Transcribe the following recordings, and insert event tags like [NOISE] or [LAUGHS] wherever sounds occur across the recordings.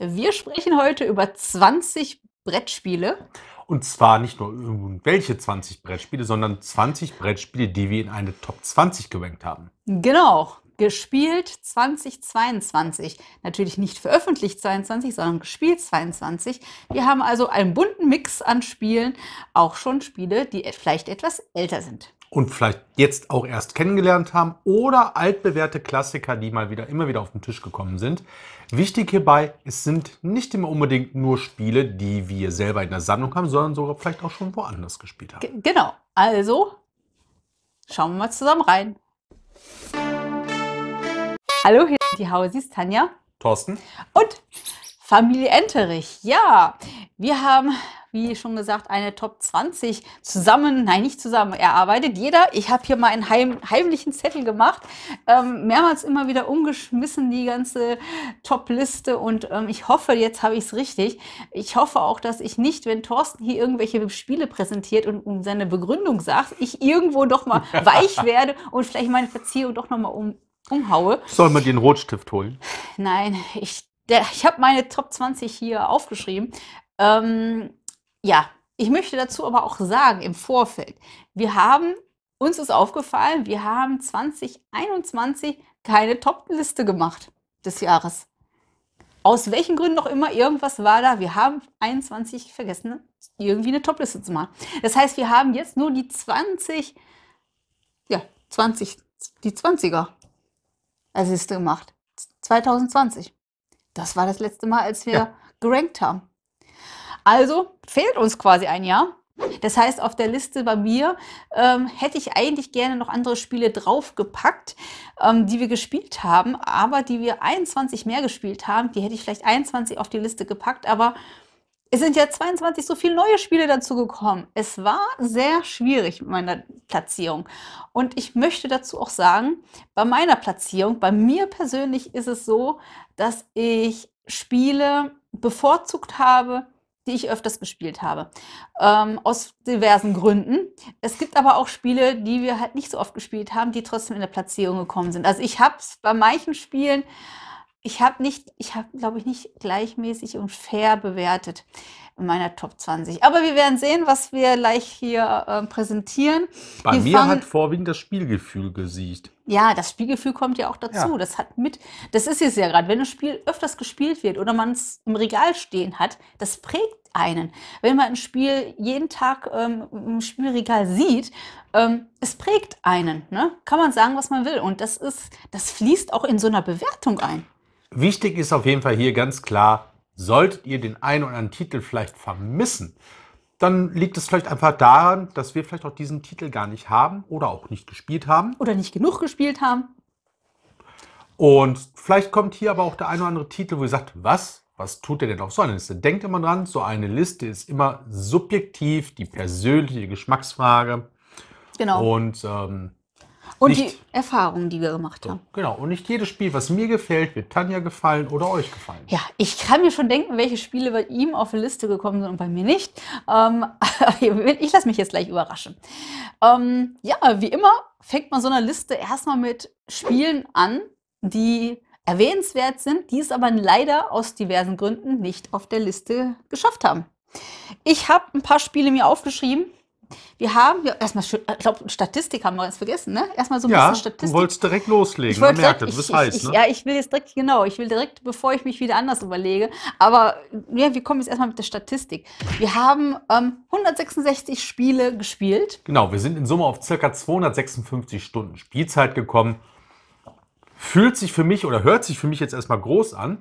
Wir sprechen heute über 20 Brettspiele. Und zwar nicht nur irgendwelche ähm, 20 Brettspiele, sondern 20 Brettspiele, die wir in eine Top 20 gerankt haben. Genau. Gespielt 2022. Natürlich nicht veröffentlicht 22, sondern gespielt 22. Wir haben also einen bunten Mix an Spielen, auch schon Spiele, die e-, vielleicht etwas älter sind und vielleicht jetzt auch erst kennengelernt haben oder altbewährte Klassiker, die mal wieder immer wieder auf den Tisch gekommen sind. Wichtig hierbei, es sind nicht immer unbedingt nur Spiele, die wir selber in der Sammlung haben, sondern sogar vielleicht auch schon woanders gespielt haben. G genau. Also schauen wir mal zusammen rein. Hallo, hier die Hausis Tanja, Thorsten und Familie Enterich. Ja, wir haben, wie schon gesagt, eine Top 20 zusammen, nein, nicht zusammen erarbeitet. Jeder, ich habe hier mal einen heim, heimlichen Zettel gemacht, ähm, mehrmals immer wieder umgeschmissen, die ganze Top-Liste. Und ähm, ich hoffe, jetzt habe ich es richtig. Ich hoffe auch, dass ich nicht, wenn Thorsten hier irgendwelche Spiele präsentiert und um seine Begründung sagt, ich irgendwo doch mal [LAUGHS] weich werde und vielleicht meine Verziehung doch noch mal um, umhaue. Soll man den Rotstift holen? Nein, ich der, ich habe meine Top 20 hier aufgeschrieben. Ähm, ja, ich möchte dazu aber auch sagen im Vorfeld, wir haben, uns ist aufgefallen, wir haben 2021 keine Top-Liste gemacht des Jahres. Aus welchen Gründen auch immer irgendwas war da. Wir haben 21 vergessen, irgendwie eine Top-Liste zu machen. Das heißt, wir haben jetzt nur die 20, ja, 20, die 20er als Liste gemacht. 2020. Das war das letzte Mal, als wir ja. gerankt haben. Also fehlt uns quasi ein Jahr. Das heißt, auf der Liste bei mir ähm, hätte ich eigentlich gerne noch andere Spiele draufgepackt, ähm, die wir gespielt haben, aber die wir 21 mehr gespielt haben, die hätte ich vielleicht 21 auf die Liste gepackt, aber es sind ja 22 so viele neue Spiele dazu gekommen. Es war sehr schwierig mit meiner Platzierung. Und ich möchte dazu auch sagen, bei meiner Platzierung, bei mir persönlich ist es so, dass ich Spiele bevorzugt habe, die ich öfters gespielt habe. Ähm, aus diversen Gründen. Es gibt aber auch Spiele, die wir halt nicht so oft gespielt haben, die trotzdem in der Platzierung gekommen sind. Also ich habe es bei manchen Spielen ich habe nicht, ich habe, glaube ich, nicht gleichmäßig und fair bewertet in meiner Top 20. Aber wir werden sehen, was wir gleich hier äh, präsentieren. Bei wir mir hat vorwiegend das Spielgefühl gesiegt. Ja, das Spielgefühl kommt ja auch dazu. Ja. Das hat mit, das ist jetzt ja gerade, wenn ein Spiel öfters gespielt wird oder man es im Regal stehen hat, das prägt einen. Wenn man ein Spiel jeden Tag ähm, im Spielregal sieht, ähm, es prägt einen. Ne? Kann man sagen, was man will. Und das ist, das fließt auch in so einer Bewertung ein. Wichtig ist auf jeden Fall hier ganz klar, solltet ihr den einen oder anderen Titel vielleicht vermissen, dann liegt es vielleicht einfach daran, dass wir vielleicht auch diesen Titel gar nicht haben oder auch nicht gespielt haben. Oder nicht genug gespielt haben. Und vielleicht kommt hier aber auch der ein oder andere Titel, wo ihr sagt, was? Was tut ihr denn auf so einer Liste? Denkt immer dran, so eine Liste ist immer subjektiv, die persönliche Geschmacksfrage. Genau. Und ähm, und nicht, die Erfahrungen, die wir gemacht haben. So, genau. Und nicht jedes Spiel, was mir gefällt, wird Tanja gefallen oder euch gefallen. Ja, ich kann mir schon denken, welche Spiele bei ihm auf die Liste gekommen sind und bei mir nicht. Ähm, [LAUGHS] ich lasse mich jetzt gleich überraschen. Ähm, ja, wie immer fängt man so eine Liste erstmal mit Spielen an, die erwähnenswert sind, die es aber leider aus diversen Gründen nicht auf der Liste geschafft haben. Ich habe ein paar Spiele mir aufgeschrieben, wir haben, ja, erstmal, äh, ich glaube, Statistik haben wir jetzt vergessen, ne? Erstmal so ein ja, bisschen Statistik. Du wolltest direkt loslegen, man merkt, das, was heißt, ne? Ja, ich will jetzt direkt, genau, ich will direkt, bevor ich mich wieder anders überlege. Aber ja, wir kommen jetzt erstmal mit der Statistik. Wir haben ähm, 166 Spiele gespielt. Genau, wir sind in Summe auf circa 256 Stunden Spielzeit gekommen. Fühlt sich für mich oder hört sich für mich jetzt erstmal groß an.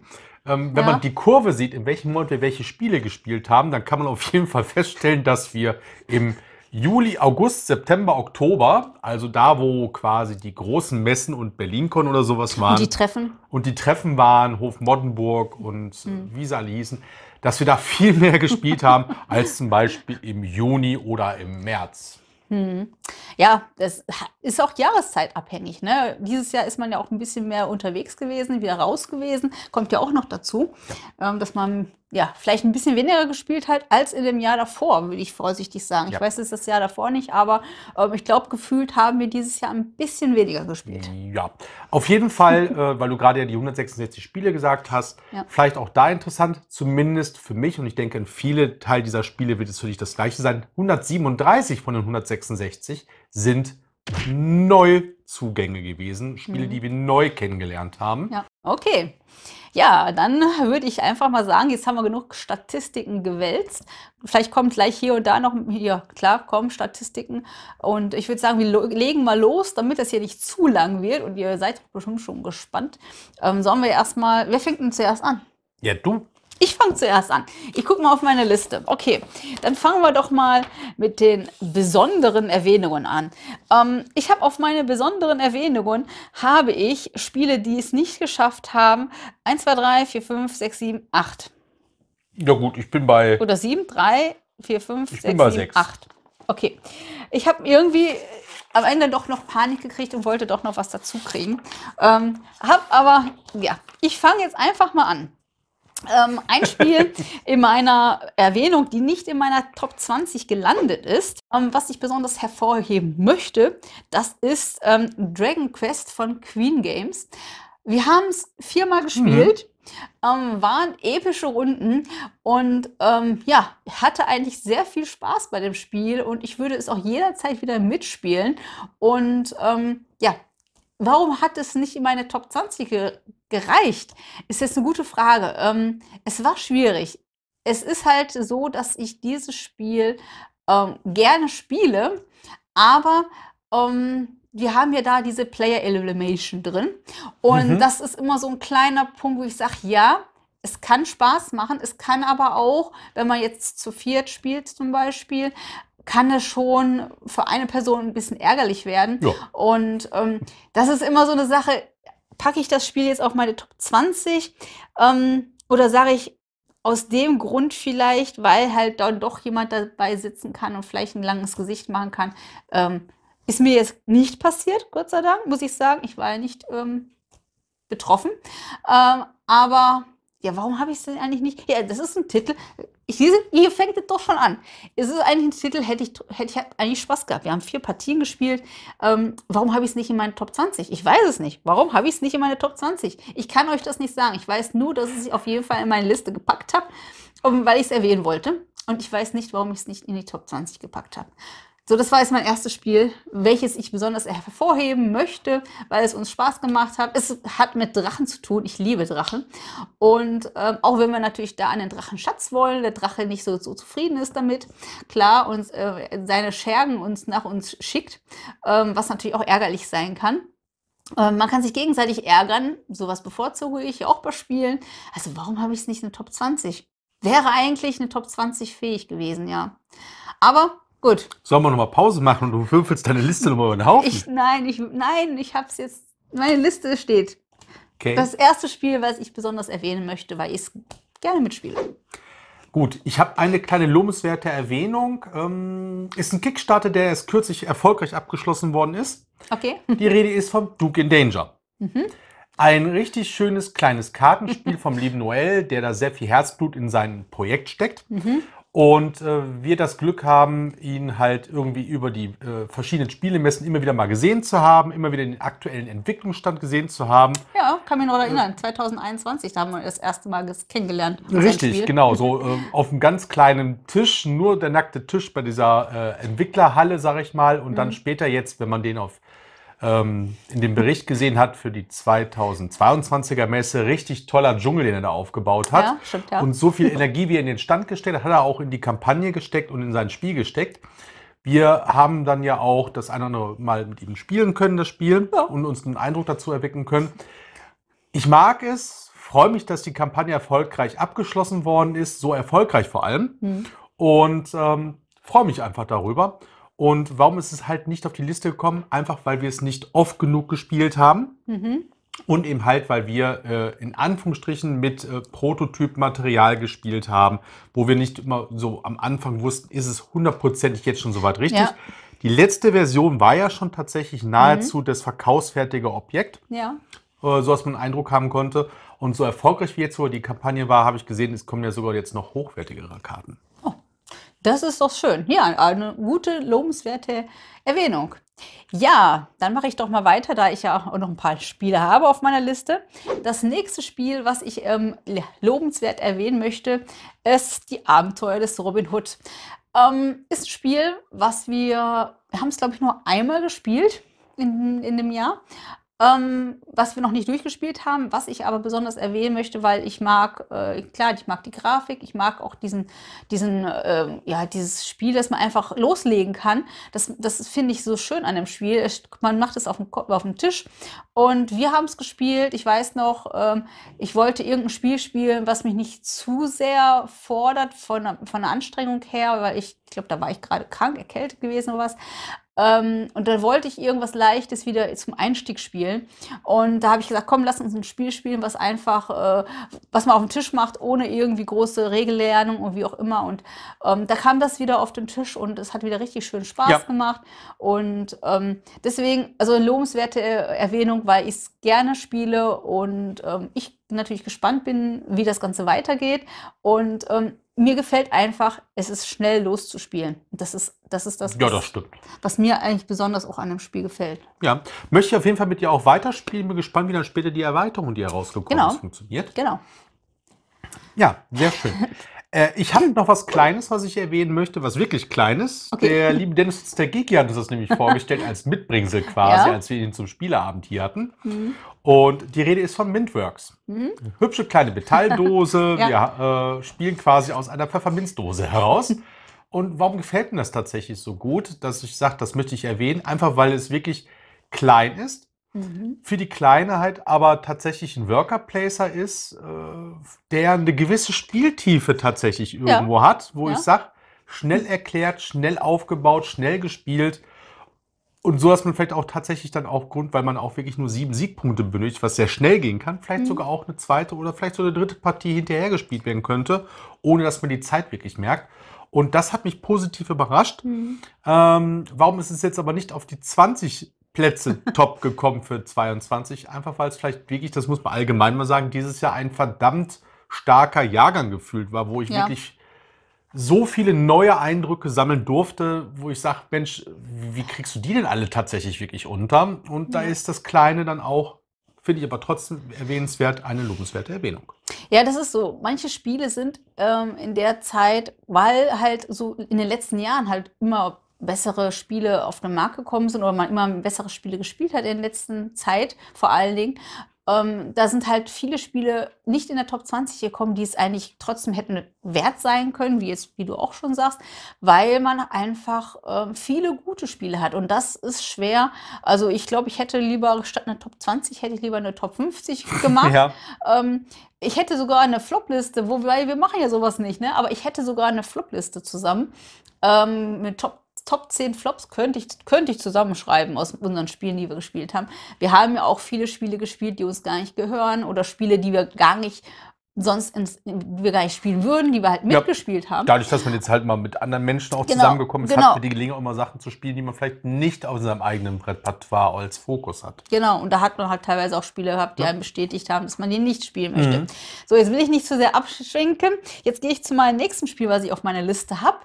Ähm, wenn ja. man die Kurve sieht, in welchem Monat wir welche Spiele gespielt haben, dann kann man auf jeden Fall feststellen, dass wir im Juli, August, September, Oktober, also da, wo quasi die großen Messen und BerlinCon oder sowas waren. Und die Treffen. Und die Treffen waren, Hof Moddenburg und äh, mhm. wie sie alle hießen, dass wir da viel mehr [LAUGHS] gespielt haben als zum Beispiel im Juni oder im März. Mhm ja, das ist auch jahreszeitabhängig. Ne? Dieses Jahr ist man ja auch ein bisschen mehr unterwegs gewesen, wieder raus gewesen. Kommt ja auch noch dazu, ähm, dass man ja vielleicht ein bisschen weniger gespielt hat als in dem Jahr davor, würde ich vorsichtig sagen. Ja. Ich weiß, es ist das Jahr davor nicht, aber äh, ich glaube, gefühlt haben wir dieses Jahr ein bisschen weniger gespielt. Ja, auf jeden Fall, [LAUGHS] äh, weil du gerade ja die 166 Spiele gesagt hast, ja. vielleicht auch da interessant, zumindest für mich und ich denke, in viele Teil dieser Spiele wird es für dich das gleiche sein. 137 von den 166 sind Neuzugänge gewesen, Spiele, mhm. die wir neu kennengelernt haben. Ja, okay. Ja, dann würde ich einfach mal sagen, jetzt haben wir genug Statistiken gewälzt. Vielleicht kommt gleich hier und da noch, hier, klar, kommen Statistiken. Und ich würde sagen, wir legen mal los, damit das hier nicht zu lang wird. Und ihr seid bestimmt schon gespannt. Ähm, sollen wir erstmal, wer fängt denn zuerst an? Ja, du. Ich fange zuerst an. Ich gucke mal auf meine Liste. Okay, dann fangen wir doch mal mit den besonderen Erwähnungen an. Ähm, ich habe auf meine besonderen Erwähnungen, habe ich Spiele, die es nicht geschafft haben, 1, 2, 3, 4, 5, 6, 7, 8. Ja gut, ich bin bei... Oder 7, 3, 4, 5, ich 6, bin bei 7, 6. 8. Okay, ich habe irgendwie am Ende doch noch Panik gekriegt und wollte doch noch was dazu kriegen. Ähm, hab aber, ja, ich fange jetzt einfach mal an. Ähm, ein Spiel [LAUGHS] in meiner Erwähnung, die nicht in meiner Top 20 gelandet ist, ähm, was ich besonders hervorheben möchte, das ist ähm, Dragon Quest von Queen Games. Wir haben es viermal mhm. gespielt. Mhm. Ähm, waren epische Runden und ähm, ja, hatte eigentlich sehr viel Spaß bei dem Spiel und ich würde es auch jederzeit wieder mitspielen. Und ähm, ja, warum hat es nicht in meine Top 20 gereicht? Ist jetzt eine gute Frage. Ähm, es war schwierig. Es ist halt so, dass ich dieses Spiel ähm, gerne spiele, aber ähm, wir haben ja da diese Player Elimination drin. Und mhm. das ist immer so ein kleiner Punkt, wo ich sage, ja, es kann Spaß machen, es kann aber auch, wenn man jetzt zu viert spielt zum Beispiel, kann es schon für eine Person ein bisschen ärgerlich werden. Ja. Und ähm, das ist immer so eine Sache, packe ich das Spiel jetzt auf meine Top 20? Ähm, oder sage ich, aus dem Grund vielleicht, weil halt dann doch jemand dabei sitzen kann und vielleicht ein langes Gesicht machen kann. Ähm, ist mir jetzt nicht passiert, Gott sei Dank, muss ich sagen. Ich war ja nicht ähm, betroffen. Ähm, aber ja, warum habe ich es denn eigentlich nicht? Ja, das ist ein Titel ich, ihr fängt es doch schon an. Es ist eigentlich ein Titel, hätte ich, hätte ich eigentlich Spaß gehabt. Wir haben vier Partien gespielt. Ähm, warum habe ich es nicht in meine Top 20? Ich weiß es nicht. Warum habe ich es nicht in meine Top 20? Ich kann euch das nicht sagen. Ich weiß nur, dass ich es auf jeden Fall in meine Liste gepackt habe, weil ich es erwähnen wollte. Und ich weiß nicht, warum ich es nicht in die Top 20 gepackt habe. So, das war jetzt mein erstes Spiel, welches ich besonders hervorheben möchte, weil es uns Spaß gemacht hat. Es hat mit Drachen zu tun. Ich liebe Drachen. Und ähm, auch wenn wir natürlich da einen Drachenschatz wollen, der Drache nicht so, so zufrieden ist damit, klar, uns äh, seine Schergen uns nach uns schickt, ähm, was natürlich auch ärgerlich sein kann. Ähm, man kann sich gegenseitig ärgern. Sowas bevorzuge ich ja auch bei Spielen. Also warum habe ich es nicht in der Top 20? Wäre eigentlich eine Top 20 fähig gewesen, ja. Aber Gut. Sollen wir nochmal Pause machen und du würfelst deine Liste nochmal über den Haufen? Ich, nein, ich, nein, ich hab's jetzt. Meine Liste steht. Okay. Das erste Spiel, was ich besonders erwähnen möchte, weil ich es gerne mitspiele. Gut, ich habe eine kleine lobenswerte Erwähnung. Ähm, ist ein Kickstarter, der erst kürzlich erfolgreich abgeschlossen worden ist. Okay. Die Rede ist vom Duke in Danger. Mhm. Ein richtig schönes kleines Kartenspiel [LAUGHS] vom lieben Noel, der da sehr viel Herzblut in sein Projekt steckt. Mhm. Und äh, wir das Glück haben, ihn halt irgendwie über die äh, verschiedenen Spielemessen immer wieder mal gesehen zu haben, immer wieder den aktuellen Entwicklungsstand gesehen zu haben. Ja, kann mich noch erinnern. 2021, da haben wir das erste Mal kennengelernt. Richtig, genau. So äh, auf einem ganz kleinen Tisch, nur der nackte Tisch bei dieser äh, Entwicklerhalle, sag ich mal. Und mhm. dann später jetzt, wenn man den auf ähm, in dem Bericht gesehen hat für die 2022er Messe. Richtig toller Dschungel, den er da aufgebaut hat. Ja, stimmt, ja. Und so viel Energie, wie er in den Stand gestellt hat, hat er auch in die Kampagne gesteckt und in sein Spiel gesteckt. Wir haben dann ja auch das eine oder andere Mal mit ihm spielen können, das Spiel, ja. und uns einen Eindruck dazu erwecken können. Ich mag es, freue mich, dass die Kampagne erfolgreich abgeschlossen worden ist, so erfolgreich vor allem. Mhm. Und ähm, freue mich einfach darüber. Und warum ist es halt nicht auf die Liste gekommen? Einfach, weil wir es nicht oft genug gespielt haben. Mhm. Und eben halt, weil wir äh, in Anführungsstrichen mit äh, Prototypmaterial gespielt haben, wo wir nicht immer so am Anfang wussten, ist es hundertprozentig jetzt schon soweit richtig. Ja. Die letzte Version war ja schon tatsächlich nahezu mhm. das verkaufsfertige Objekt. Ja. Äh, so dass man einen Eindruck haben konnte. Und so erfolgreich wie jetzt so die Kampagne war, habe ich gesehen, es kommen ja sogar jetzt noch hochwertigere Karten. Das ist doch schön. Ja, eine gute, lobenswerte Erwähnung. Ja, dann mache ich doch mal weiter, da ich ja auch noch ein paar Spiele habe auf meiner Liste. Das nächste Spiel, was ich ähm, lobenswert erwähnen möchte, ist die Abenteuer des Robin Hood. Ähm, ist ein Spiel, was wir, wir haben es glaube ich nur einmal gespielt in, in dem Jahr ähm, was wir noch nicht durchgespielt haben, was ich aber besonders erwähnen möchte, weil ich mag, äh, klar, ich mag die Grafik, ich mag auch diesen, diesen, äh, ja, dieses Spiel, das man einfach loslegen kann. Das, das finde ich so schön an dem Spiel. Es, man macht es auf dem, auf dem Tisch und wir haben es gespielt. Ich weiß noch, ähm, ich wollte irgendein Spiel spielen, was mich nicht zu sehr fordert von, von der Anstrengung her, weil ich, ich glaube, da war ich gerade krank, erkältet gewesen oder was. Ähm, und dann wollte ich irgendwas Leichtes wieder zum Einstieg spielen. Und da habe ich gesagt, komm, lass uns ein Spiel spielen, was einfach, äh, was man auf dem Tisch macht, ohne irgendwie große Regellernung und wie auch immer. Und ähm, da kam das wieder auf den Tisch und es hat wieder richtig schön Spaß ja. gemacht. Und ähm, deswegen, also eine lobenswerte Erwähnung, weil ich es gerne spiele und ähm, ich natürlich gespannt bin, wie das Ganze weitergeht. Und ähm, mir gefällt einfach, es ist schnell loszuspielen. Das ist das, ist das ja, was, das stimmt. was mir eigentlich besonders auch an dem Spiel gefällt. Ja, möchte ich auf jeden Fall mit dir auch weiterspielen. Bin gespannt, wie dann später die Erweiterung, die herausgekommen genau. ist, funktioniert. Genau. Ja, sehr schön. [LAUGHS] Äh, ich habe noch was Kleines, was ich erwähnen möchte, was wirklich Kleines. Okay. Der liebe Dennis Stagikian hat uns das nämlich vorgestellt als Mitbringsel [LAUGHS] quasi, ja. als wir ihn zum Spieleabend hier hatten. Mhm. Und die Rede ist von Mintworks. Mhm. Hübsche kleine Metalldose. [LAUGHS] ja. Wir äh, spielen quasi aus einer Pfefferminzdose heraus. Und warum gefällt mir das tatsächlich so gut, dass ich sage, das möchte ich erwähnen? Einfach weil es wirklich klein ist Mhm. für die Kleine halt aber tatsächlich ein Worker-Placer ist, äh, der eine gewisse Spieltiefe tatsächlich irgendwo ja. hat, wo ja. ich sage, schnell erklärt, schnell aufgebaut, schnell gespielt. Und so, dass man vielleicht auch tatsächlich dann auch Grund, weil man auch wirklich nur sieben Siegpunkte benötigt, was sehr schnell gehen kann, vielleicht mhm. sogar auch eine zweite oder vielleicht so eine dritte Partie hinterher gespielt werden könnte, ohne dass man die Zeit wirklich merkt. Und das hat mich positiv überrascht. Mhm. Ähm, warum ist es jetzt aber nicht auf die 20 Plätze top gekommen für 22. Einfach weil es vielleicht wirklich, das muss man allgemein mal sagen, dieses Jahr ein verdammt starker Jahrgang gefühlt war, wo ich ja. wirklich so viele neue Eindrücke sammeln durfte, wo ich sage, Mensch, wie kriegst du die denn alle tatsächlich wirklich unter? Und da ja. ist das Kleine dann auch, finde ich aber trotzdem erwähnenswert, eine lobenswerte Erwähnung. Ja, das ist so. Manche Spiele sind ähm, in der Zeit, weil halt so in den letzten Jahren halt immer bessere Spiele auf den Markt gekommen sind oder man immer bessere Spiele gespielt hat in der letzten Zeit, vor allen Dingen. Ähm, da sind halt viele Spiele nicht in der Top 20 gekommen, die es eigentlich trotzdem hätten wert sein können, wie jetzt, wie du auch schon sagst, weil man einfach ähm, viele gute Spiele hat. Und das ist schwer. Also ich glaube, ich hätte lieber statt einer Top 20 hätte ich lieber eine Top 50 [LAUGHS] gemacht. ja. ähm, ich hätte sogar eine Flopliste, wobei wir machen ja sowas nicht, ne? Aber ich hätte sogar eine Flopliste liste zusammen ähm, mit Top Top 10 Flops könnte ich, könnte ich zusammenschreiben aus unseren Spielen, die wir gespielt haben. Wir haben ja auch viele Spiele gespielt, die uns gar nicht gehören oder Spiele, die wir gar nicht sonst ins, wir gar nicht spielen würden, die wir halt mitgespielt ja, haben. Dadurch, dass man jetzt halt mal mit anderen Menschen auch genau, zusammengekommen ist, genau. hat man die Gelegenheit, auch mal Sachen zu spielen, die man vielleicht nicht auf seinem eigenen Repertoire als Fokus hat. Genau, und da hat man halt teilweise auch Spiele gehabt, die ja. einem bestätigt haben, dass man die nicht spielen mhm. möchte. Mhm. So, jetzt will ich nicht zu sehr abschwenken. Jetzt gehe ich zu meinem nächsten Spiel, was ich auf meiner Liste habe.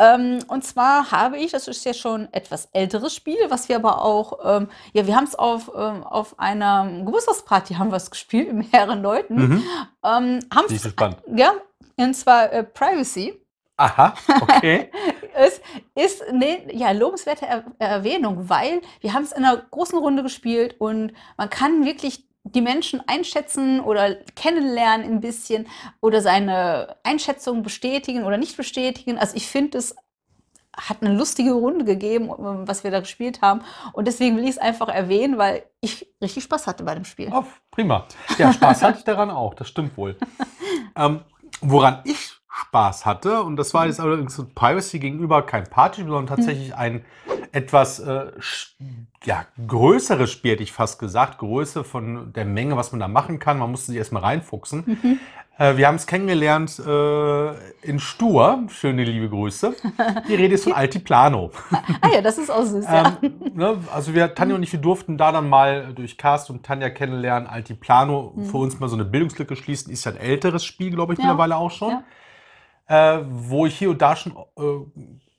Ähm, und zwar habe ich, das ist ja schon etwas älteres Spiel, was wir aber auch, ähm, ja, wir haben es auf, ähm, auf einer Geburtstagsparty haben wir es gespielt, mit mehreren Leuten. Mhm. Ähm, ähm, haben Sie gespannt. Ja, und zwar äh, Privacy. Aha, okay. [LAUGHS] es ist eine ja, lobenswerte er Erwähnung, weil wir haben es in einer großen Runde gespielt und man kann wirklich die Menschen einschätzen oder kennenlernen ein bisschen oder seine Einschätzung bestätigen oder nicht bestätigen. Also ich finde es hat eine lustige Runde gegeben, äh, was wir da gespielt haben. Und deswegen will ich es einfach erwähnen, weil ich richtig Spaß hatte bei dem Spiel. Oh, prima. Ja, Spaß hatte ich daran auch, das stimmt wohl. [LAUGHS] ähm, woran ich Spaß hatte, und das war jetzt allerdings Privacy gegenüber kein Party, sondern tatsächlich hm. ein etwas äh, ja, größeres Spiel, hätte ich fast gesagt. Größe von der Menge, was man da machen kann. Man musste sich erstmal reinfuchsen. Mhm. Äh, wir haben es kennengelernt äh, in Stur. Schöne liebe Grüße. Die Rede ist von [LAUGHS] Altiplano. ah ja, das ist auch süß, ja. ähm, ne? Also wir, Tanja und ich, wir durften da dann mal durch Cast und Tanja kennenlernen. Altiplano, mhm. für uns mal so eine Bildungslücke schließen, ist ja ein älteres Spiel, glaube ich, ja. mittlerweile auch schon. Ja. Äh, wo ich hier und da schon äh,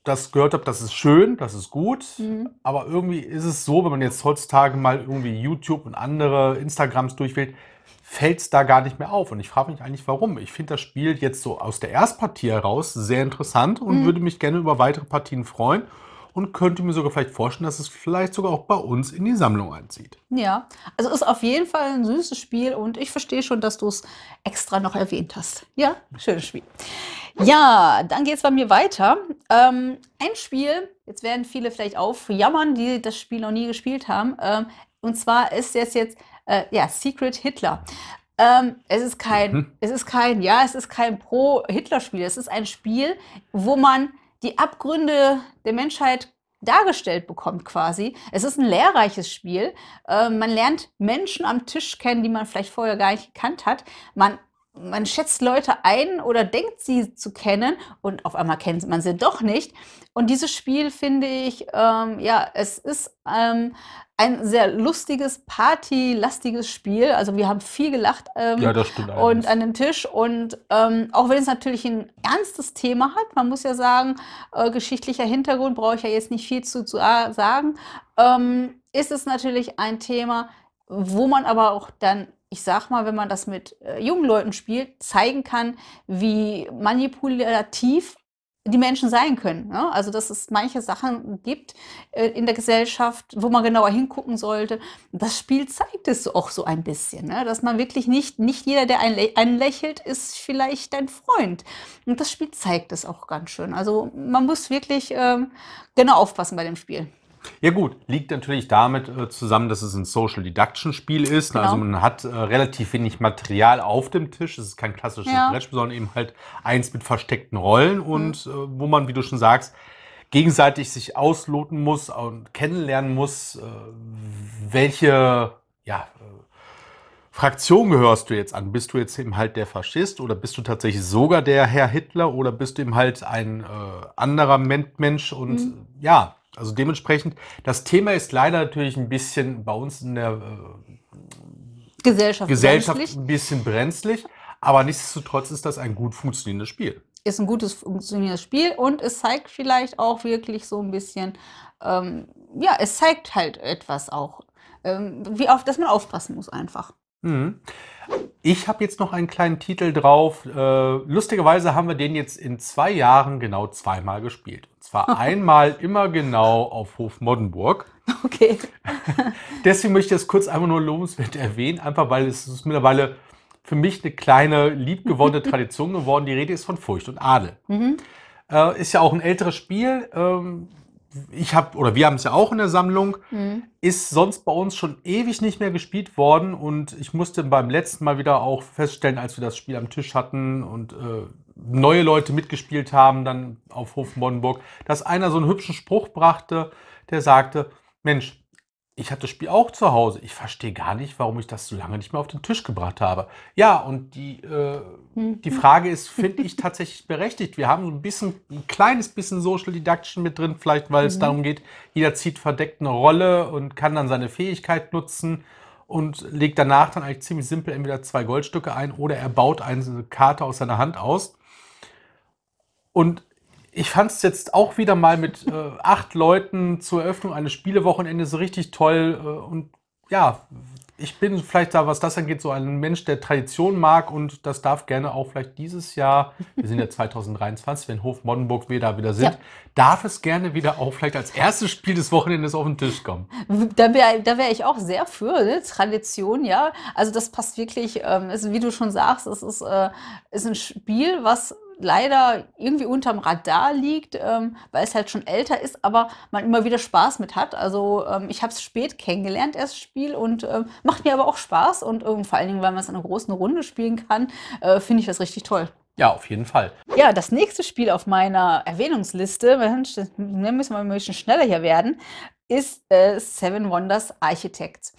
das gehört habe, das ist schön, das ist gut. Mhm. Aber irgendwie ist es so, wenn man jetzt heutzutage mal irgendwie YouTube und andere Instagrams durchwählt, fällt es da gar nicht mehr auf. Und ich frage mich eigentlich, warum. Ich finde das Spiel jetzt so aus der Erstpartie heraus sehr interessant und mhm. würde mich gerne über weitere Partien freuen und könnte mir sogar vielleicht vorstellen, dass es vielleicht sogar auch bei uns in die Sammlung einzieht. Ja, also ist auf jeden Fall ein süßes Spiel und ich verstehe schon, dass du es extra noch erwähnt hast. Ja, schönes Spiel. Ja, dann geht es bei mir weiter. Ähm, ein Spiel, jetzt werden viele vielleicht aufjammern, die das Spiel noch nie gespielt haben. Ähm, und zwar ist es jetzt äh, ja, Secret Hitler. Ähm, es ist kein, mhm. es ist kein, ja, es ist kein Pro-Hitler-Spiel. Es ist ein Spiel, wo man die Abgründe der Menschheit dargestellt bekommt quasi. Es ist ein lehrreiches Spiel. Äh, man lernt Menschen am Tisch kennen, die man vielleicht vorher gar nicht gekannt hat. Man man schätzt Leute ein oder denkt sie zu kennen und auf einmal kennt man sie doch nicht. Und dieses Spiel finde ich, ähm, ja, es ist ähm, ein sehr lustiges, partylastiges Spiel. Also wir haben viel gelacht ähm, ja, und an dem Tisch. Und ähm, auch wenn es natürlich ein ernstes Thema hat, man muss ja sagen, äh, geschichtlicher Hintergrund brauche ich ja jetzt nicht viel zu, zu äh, sagen, ähm, ist es natürlich ein Thema, wo man aber auch dann ich sag mal, wenn man das mit äh, jungen Leuten spielt, zeigen kann, wie manipulativ die Menschen sein können. Ne? Also dass es manche Sachen gibt äh, in der Gesellschaft, wo man genauer hingucken sollte. Das Spiel zeigt es auch so ein bisschen, ne? dass man wirklich nicht, nicht jeder, der einen lächelt, ist vielleicht dein Freund. Und das Spiel zeigt es auch ganz schön. Also man muss wirklich ähm, genau aufpassen bei dem Spiel. Ja gut, liegt natürlich damit äh, zusammen, dass es ein Social Deduction Spiel ist. Genau. Also man hat äh, relativ wenig Material auf dem Tisch. Es ist kein klassisches ja. Brettspiel, sondern eben halt eins mit versteckten Rollen und mhm. Äh, wo man, wie du schon sagst, gegenseitig sich ausloten muss und kennenlernen muss, welche ja, Fraktion gehörst du jetzt an? Bist du jetzt eben halt der Faschist oder bist du tatsächlich sogar der Herr Hitler oder bist du eben halt ein äh, anderer Mensch und mhm. ja, also dementsprechend, das Thema ist leider natürlich ein bisschen bei uns in der äh, Gesellschaft, Gesellschaft ein bisschen brenzlig, aber nichtsdestotrotz ist das ein gut funktionierendes Spiel. Ist ein gutes funktionierendes Spiel und es zeigt vielleicht auch wirklich so ein bisschen, ähm, ja, es zeigt halt etwas auch, ähm, wie auf, dass man aufpassen muss einfach. Mhm. Ich habe jetzt noch einen kleinen Titel drauf. Äh, lustigerweise haben wir den jetzt in zwei Jahren genau zweimal gespielt. Und zwar [LAUGHS] einmal immer genau auf Hof Moddenburg. Okay. [LAUGHS] Deswegen möchte ich das kurz einfach nur lobenswert erwähnen, einfach weil es ist mittlerweile für mich eine kleine, liebgewonnene [LAUGHS] Tradition geworden. Die Rede ist von Furcht und Adel. Mhm. Äh, ist ja auch ein älteres Spiel. Ähm, ich habe, oder wir haben es ja auch in der Sammlung, mhm. ist sonst bei uns schon ewig nicht mehr gespielt worden. Und ich musste beim letzten Mal wieder auch feststellen, als wir das Spiel am Tisch hatten und äh, neue Leute mitgespielt haben, dann auf Hof Mondenburg, dass einer so einen hübschen Spruch brachte, der sagte, Mensch, ich hatte das Spiel auch zu Hause. Ich verstehe gar nicht, warum ich das so lange nicht mehr auf den Tisch gebracht habe. Ja, und die, äh, mhm. die Frage ist, finde ich tatsächlich berechtigt. Wir haben so ein bisschen, ein kleines bisschen Social Deduction mit drin, vielleicht weil es mhm. darum geht, jeder zieht verdeckt eine Rolle und kann dann seine Fähigkeit nutzen und legt danach dann eigentlich ziemlich simpel entweder zwei Goldstücke ein oder er baut eine Karte aus seiner Hand aus. Und ich fand es jetzt auch wieder mal mit äh, acht Leuten zur Eröffnung eines Spielewochenendes so richtig toll. Äh, und ja, ich bin vielleicht da, was das angeht, so ein Mensch, der Tradition mag. Und das darf gerne auch vielleicht dieses Jahr, wir sind ja 2023, wenn Hof Moddenburg wir da wieder sind, ja. darf es gerne wieder auch vielleicht als erstes Spiel des Wochenendes auf den Tisch kommen. Da wäre da wär ich auch sehr für, ne? Tradition, ja. Also das passt wirklich, ähm, ist, wie du schon sagst, es ist, äh, ist ein Spiel, was leider irgendwie unterm Radar liegt, ähm, weil es halt schon älter ist, aber man immer wieder Spaß mit hat. Also ähm, ich habe es spät kennengelernt, das Spiel, und ähm, macht mir aber auch Spaß. Und ähm, vor allen Dingen, weil man es in einer großen Runde spielen kann, äh, finde ich das richtig toll. Ja, auf jeden Fall. Ja, das nächste Spiel auf meiner Erwähnungsliste, wir müssen wir ein bisschen schneller hier werden, ist äh, Seven Wonders Architects.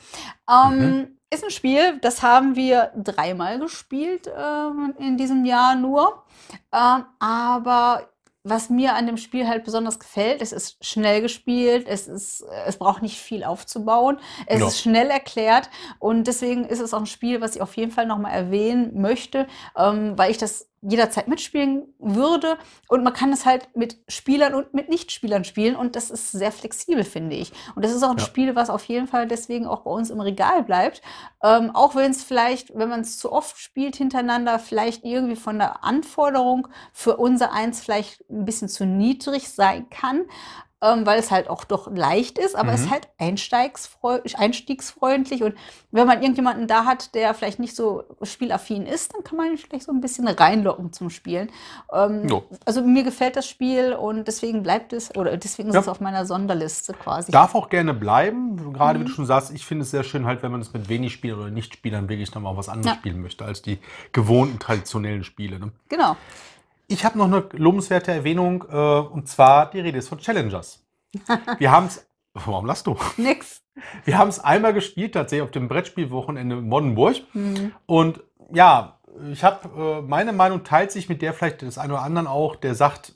Ähm, mhm. Ist ein Spiel, das haben wir dreimal gespielt äh, in diesem Jahr nur. Ähm, aber was mir an dem Spiel halt besonders gefällt, es ist schnell gespielt, es ist, es braucht nicht viel aufzubauen, es no. ist schnell erklärt und deswegen ist es auch ein Spiel, was ich auf jeden Fall nochmal erwähnen möchte, ähm, weil ich das jederzeit mitspielen würde. Und man kann es halt mit Spielern und mit Nichtspielern spielen. Und das ist sehr flexibel, finde ich. Und das ist auch ein ja. Spiel, was auf jeden Fall deswegen auch bei uns im Regal bleibt. Ähm, auch wenn es vielleicht, wenn man es zu oft spielt hintereinander, vielleicht irgendwie von der Anforderung für unser Eins vielleicht ein bisschen zu niedrig sein kann ähm, weil es halt auch doch leicht ist, aber mhm. es ist mhm. halt einstiegsfreundlich. Und wenn man irgendjemanden da hat, der vielleicht nicht so spielaffin ist, dann kann man ihn vielleicht so ein bisschen reinlocken zum Spielen. Ähm, no. Also mir gefällt das Spiel und deswegen bleibt es, oder deswegen ja. ist es auf meiner Sonderliste quasi. Darf auch gerne bleiben, gerade mhm. wie du mhm. schon sagst, ich finde es sehr schön halt, wenn man es mit wenig Spielern oder Nicht-Spielern wirklich nochmal was anderes ja. spielen möchte, als die gewohnten traditionellen Spiele. Ne? Genau. Ich habe noch eine lobenswerte Erwähnung, äh, und zwar die Rede ist von Challengers. [LAUGHS] Wir haben es. Warum lachst du? Nix. Wir haben es einmal gespielt, tatsächlich auf dem Brettspielwochenende in Moddenburg. Mhm. Und ja, ich habe äh, meine Meinung teilt sich mit der vielleicht des einen oder anderen auch, der sagt,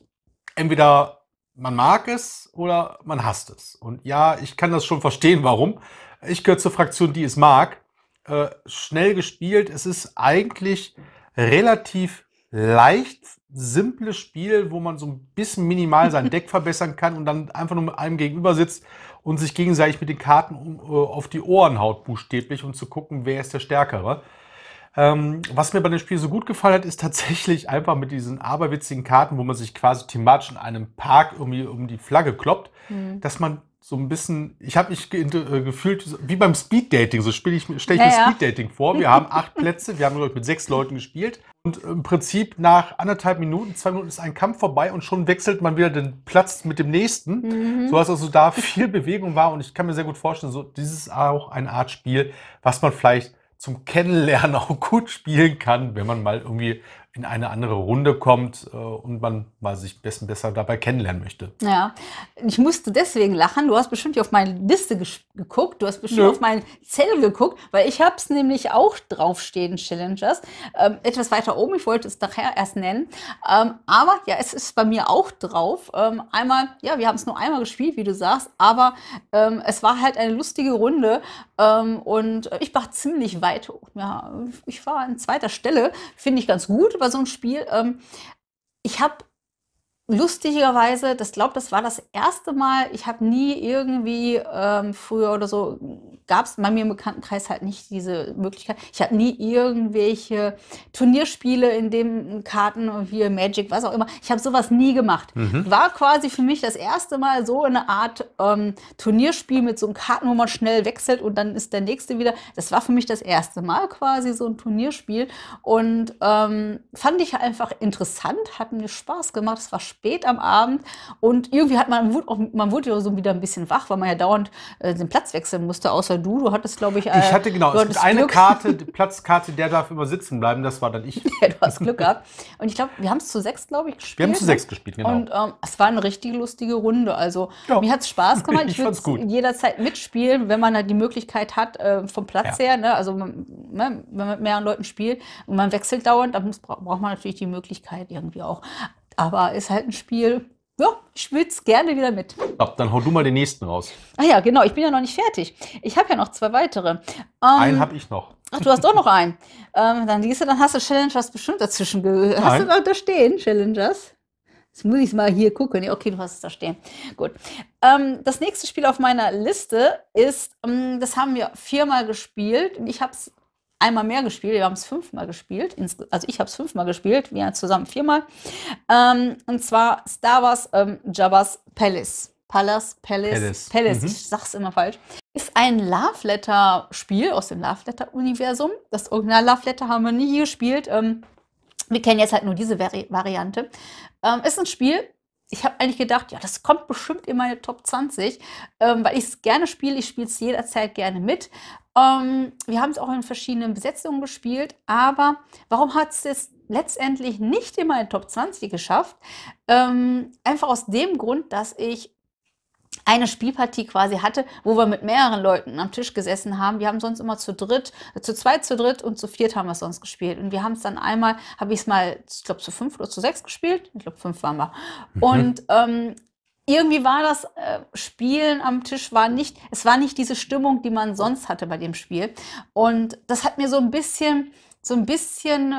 entweder man mag es oder man hasst es. Und ja, ich kann das schon verstehen, warum. Ich gehöre zur Fraktion, die es mag. Äh, schnell gespielt. Es ist eigentlich relativ leicht simples Spiel, wo man so ein bisschen minimal sein [LAUGHS] Deck verbessern kann und dann einfach nur mit einem gegenüber sitzt und sich gegenseitig mit den Karten um, äh, auf die Ohren haut, buchstäblich, um zu gucken, wer ist der Stärkere. Ähm, was mir bei dem Spiel so gut gefallen hat, ist tatsächlich einfach mit diesen aberwitzigen Karten, wo man sich quasi thematisch in einem Park irgendwie um die Flagge kloppt, mhm. dass man so ein bisschen, ich habe mich äh, gefühlt wie beim Speed Dating, so spiele ich, stelle ich naja. mir Speeddating vor. Wir haben acht Plätze, wir haben ich, mit sechs Leuten gespielt und im Prinzip nach anderthalb Minuten, zwei Minuten ist ein Kampf vorbei und schon wechselt man wieder den Platz mit dem nächsten, mhm. so dass also da viel Bewegung war und ich kann mir sehr gut vorstellen, so dieses auch eine Art Spiel, was man vielleicht zum Kennenlernen [LAUGHS] auch gut spielen kann, wenn man mal irgendwie in eine andere Runde kommt äh, und man mal sich besten besser dabei kennenlernen möchte. Ja, ich musste deswegen lachen. Du hast bestimmt auf meine Liste geguckt, du hast bestimmt ja. auf meinen Zettel geguckt, weil ich habe es nämlich auch draufstehen, Challengers. Ähm, etwas weiter oben, ich wollte es nachher erst nennen. Ähm, aber ja, es ist bei mir auch drauf. Ähm, einmal, ja, wir haben es nur einmal gespielt, wie du sagst, aber ähm, es war halt eine lustige Runde ähm, und äh, ich war ziemlich weit. Ja, ich war an zweiter Stelle, finde ich ganz gut über so ein Spiel. Ähm, ich habe lustigerweise, das glaube, das war das erste Mal, ich habe nie irgendwie ähm, früher oder so gab es bei mir im Bekanntenkreis halt nicht diese Möglichkeit. Ich hatte nie irgendwelche Turnierspiele, in dem Karten wie Magic, was auch immer. Ich habe sowas nie gemacht. Mhm. War quasi für mich das erste Mal so eine Art ähm, Turnierspiel mit so einem Karten, wo man schnell wechselt und dann ist der nächste wieder. Das war für mich das erste Mal quasi so ein Turnierspiel und ähm, fand ich einfach interessant, hat mir Spaß gemacht. Es war spät am Abend und irgendwie hat man, man wurde ja so wieder ein bisschen wach, weil man ja dauernd äh, den Platz wechseln musste, außer du. Du hattest, glaube ich, äh, Ich hatte genau, es gibt eine Glück. Karte, [LAUGHS] Platzkarte, der darf immer sitzen bleiben, das war dann ich. [LAUGHS] Ja, du hast Glück gehabt. Und ich glaube, wir haben es zu sechs, glaube ich, gespielt. Wir haben zu ne? sechs gespielt, genau. Und ähm, es war eine richtig lustige Runde. Also ja. mir hat es Spaß [LAUGHS] gemacht. Ich, ich gut. jederzeit mitspielen, wenn man da halt die Möglichkeit hat, äh, vom Platz ja. her. Ne? Also man, ne? wenn man mit mehreren Leuten spielt und man wechselt dauernd, dann braucht man natürlich die Möglichkeit irgendwie auch. Aber ist halt ein Spiel, ja, ich würde es gerne wieder mit. Ab, dann hau du mal den nächsten raus. Ah ja, genau, ich bin ja noch nicht fertig. Ich habe ja noch zwei weitere. Ähm, einen habe ich noch. Ach, du hast auch noch einen. Ähm, dann liest du, dann hast du Challengers bestimmt dazwischen. gehört. Hast du noch da stehen, Challengers? Jetzt muss ich mal hier gucken. Okay, du hast es da stehen. Gut. Ähm, das nächste Spiel auf meiner Liste ist, ähm, das haben wir viermal gespielt ich habe es einmal mehr gespielt. Wir haben es fünfmal gespielt. Also ich habe es fünfmal gespielt. Wir zusammen viermal. Ähm, und zwar Star Wars ähm, Jabba's Palace. Palace, Palace, Palace. Palace. Mhm. Ich sag's immer falsch. Ist ein Love Letter Spiel aus dem Love Letter Universum. Das Original Love Letter haben wir nie gespielt. Ähm, wir kennen jetzt halt nur diese Vari Variante. Ähm, ist ein Spiel, ich habe eigentlich gedacht, ja, das kommt bestimmt in meine Top 20, ähm, weil ich es gerne spiele. Ich spiele es jederzeit gerne mit. Ähm, wir haben es auch in verschiedenen Besetzungen gespielt, aber warum hat es es letztendlich nicht in meine Top 20 geschafft? Ähm, einfach aus dem Grund, dass ich eine Spielpartie quasi hatte, wo wir mit mehreren Leuten am Tisch gesessen haben. Wir haben sonst immer zu dritt, äh, zu zweit, zu dritt und zu viert haben wir es sonst gespielt. Und wir haben es dann einmal, habe ich es mal, ich glaube, zu fünf oder zu sechs gespielt. Ich glaube, fünf waren wir. Mhm. Und ähm, irgendwie war das äh, Spielen am Tisch war nicht, es war nicht diese Stimmung, die man sonst hatte bei dem Spiel. Und das hat mir so ein bisschen so ein bisschen äh,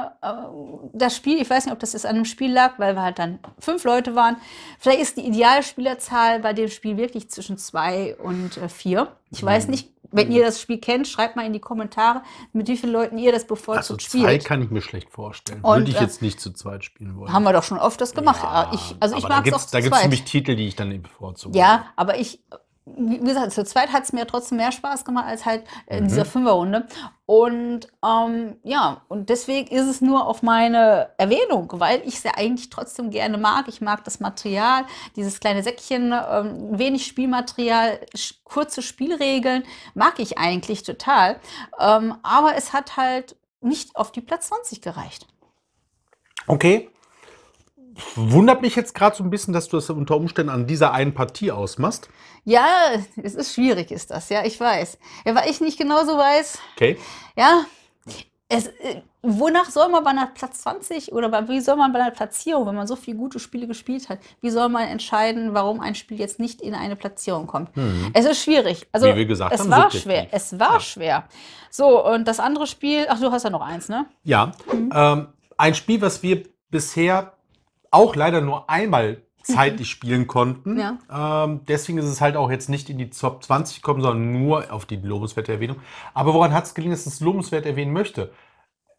das Spiel, ich weiß nicht, ob das jetzt an einem Spiel lag, weil wir halt dann fünf Leute waren. Vielleicht ist die Idealspielerzahl bei dem Spiel wirklich zwischen zwei und äh, vier. Ich weiß mhm. nicht, wenn ihr mhm. das Spiel kennt, schreibt mal in die Kommentare, mit wie vielen Leuten ihr das bevorzugt also spielt. Zwei kann ich mir schlecht vorstellen. Und, Würde ich äh, jetzt nicht zu zweit spielen wollen. Haben wir doch schon oft das gemacht. Ja, ich, also ich mag es auch zu Da gibt es nämlich Titel, die ich dann bevorzuge. Ja, aber ich wie gesagt, zu zweit hat es mir trotzdem mehr Spaß gemacht als halt in äh, mhm. dieser Fünferrunde. Und ähm, ja, und deswegen ist es nur auf meine Erwähnung, weil ich es ja eigentlich trotzdem gerne mag. Ich mag das Material, dieses kleine Säckchen, ähm, wenig Spielmaterial, kurze Spielregeln, mag ich eigentlich total. Ähm, aber es hat halt nicht auf die Platz 20 gereicht. Okay. Wundert mich jetzt gerade so ein bisschen, dass du das unter Umständen an dieser einen Partie ausmachst. Ja, es ist schwierig, ist das, ja, ich weiß. Ja, weil ich nicht genauso weiß. Okay. Ja. Es, äh, wonach soll man bei einer Platz 20 oder bei, wie soll man bei einer Platzierung, wenn man so viele gute Spiele gespielt hat, wie soll man entscheiden, warum ein Spiel jetzt nicht in eine Platzierung kommt? Hm. Es ist schwierig. Also wie wir gesagt es haben, war schwer. Es war ja. schwer. So, und das andere Spiel, ach, du hast ja noch eins, ne? Ja. Mhm. Ähm, ein Spiel, was wir bisher auch leider nur einmal zeitlich spielen konnten. Ja. Ähm, deswegen ist es halt auch jetzt nicht in die Top 20 gekommen, sondern nur auf die lobenswerte Erwähnung. Aber woran hat es gelingen, dass es lobenswert erwähnen möchte?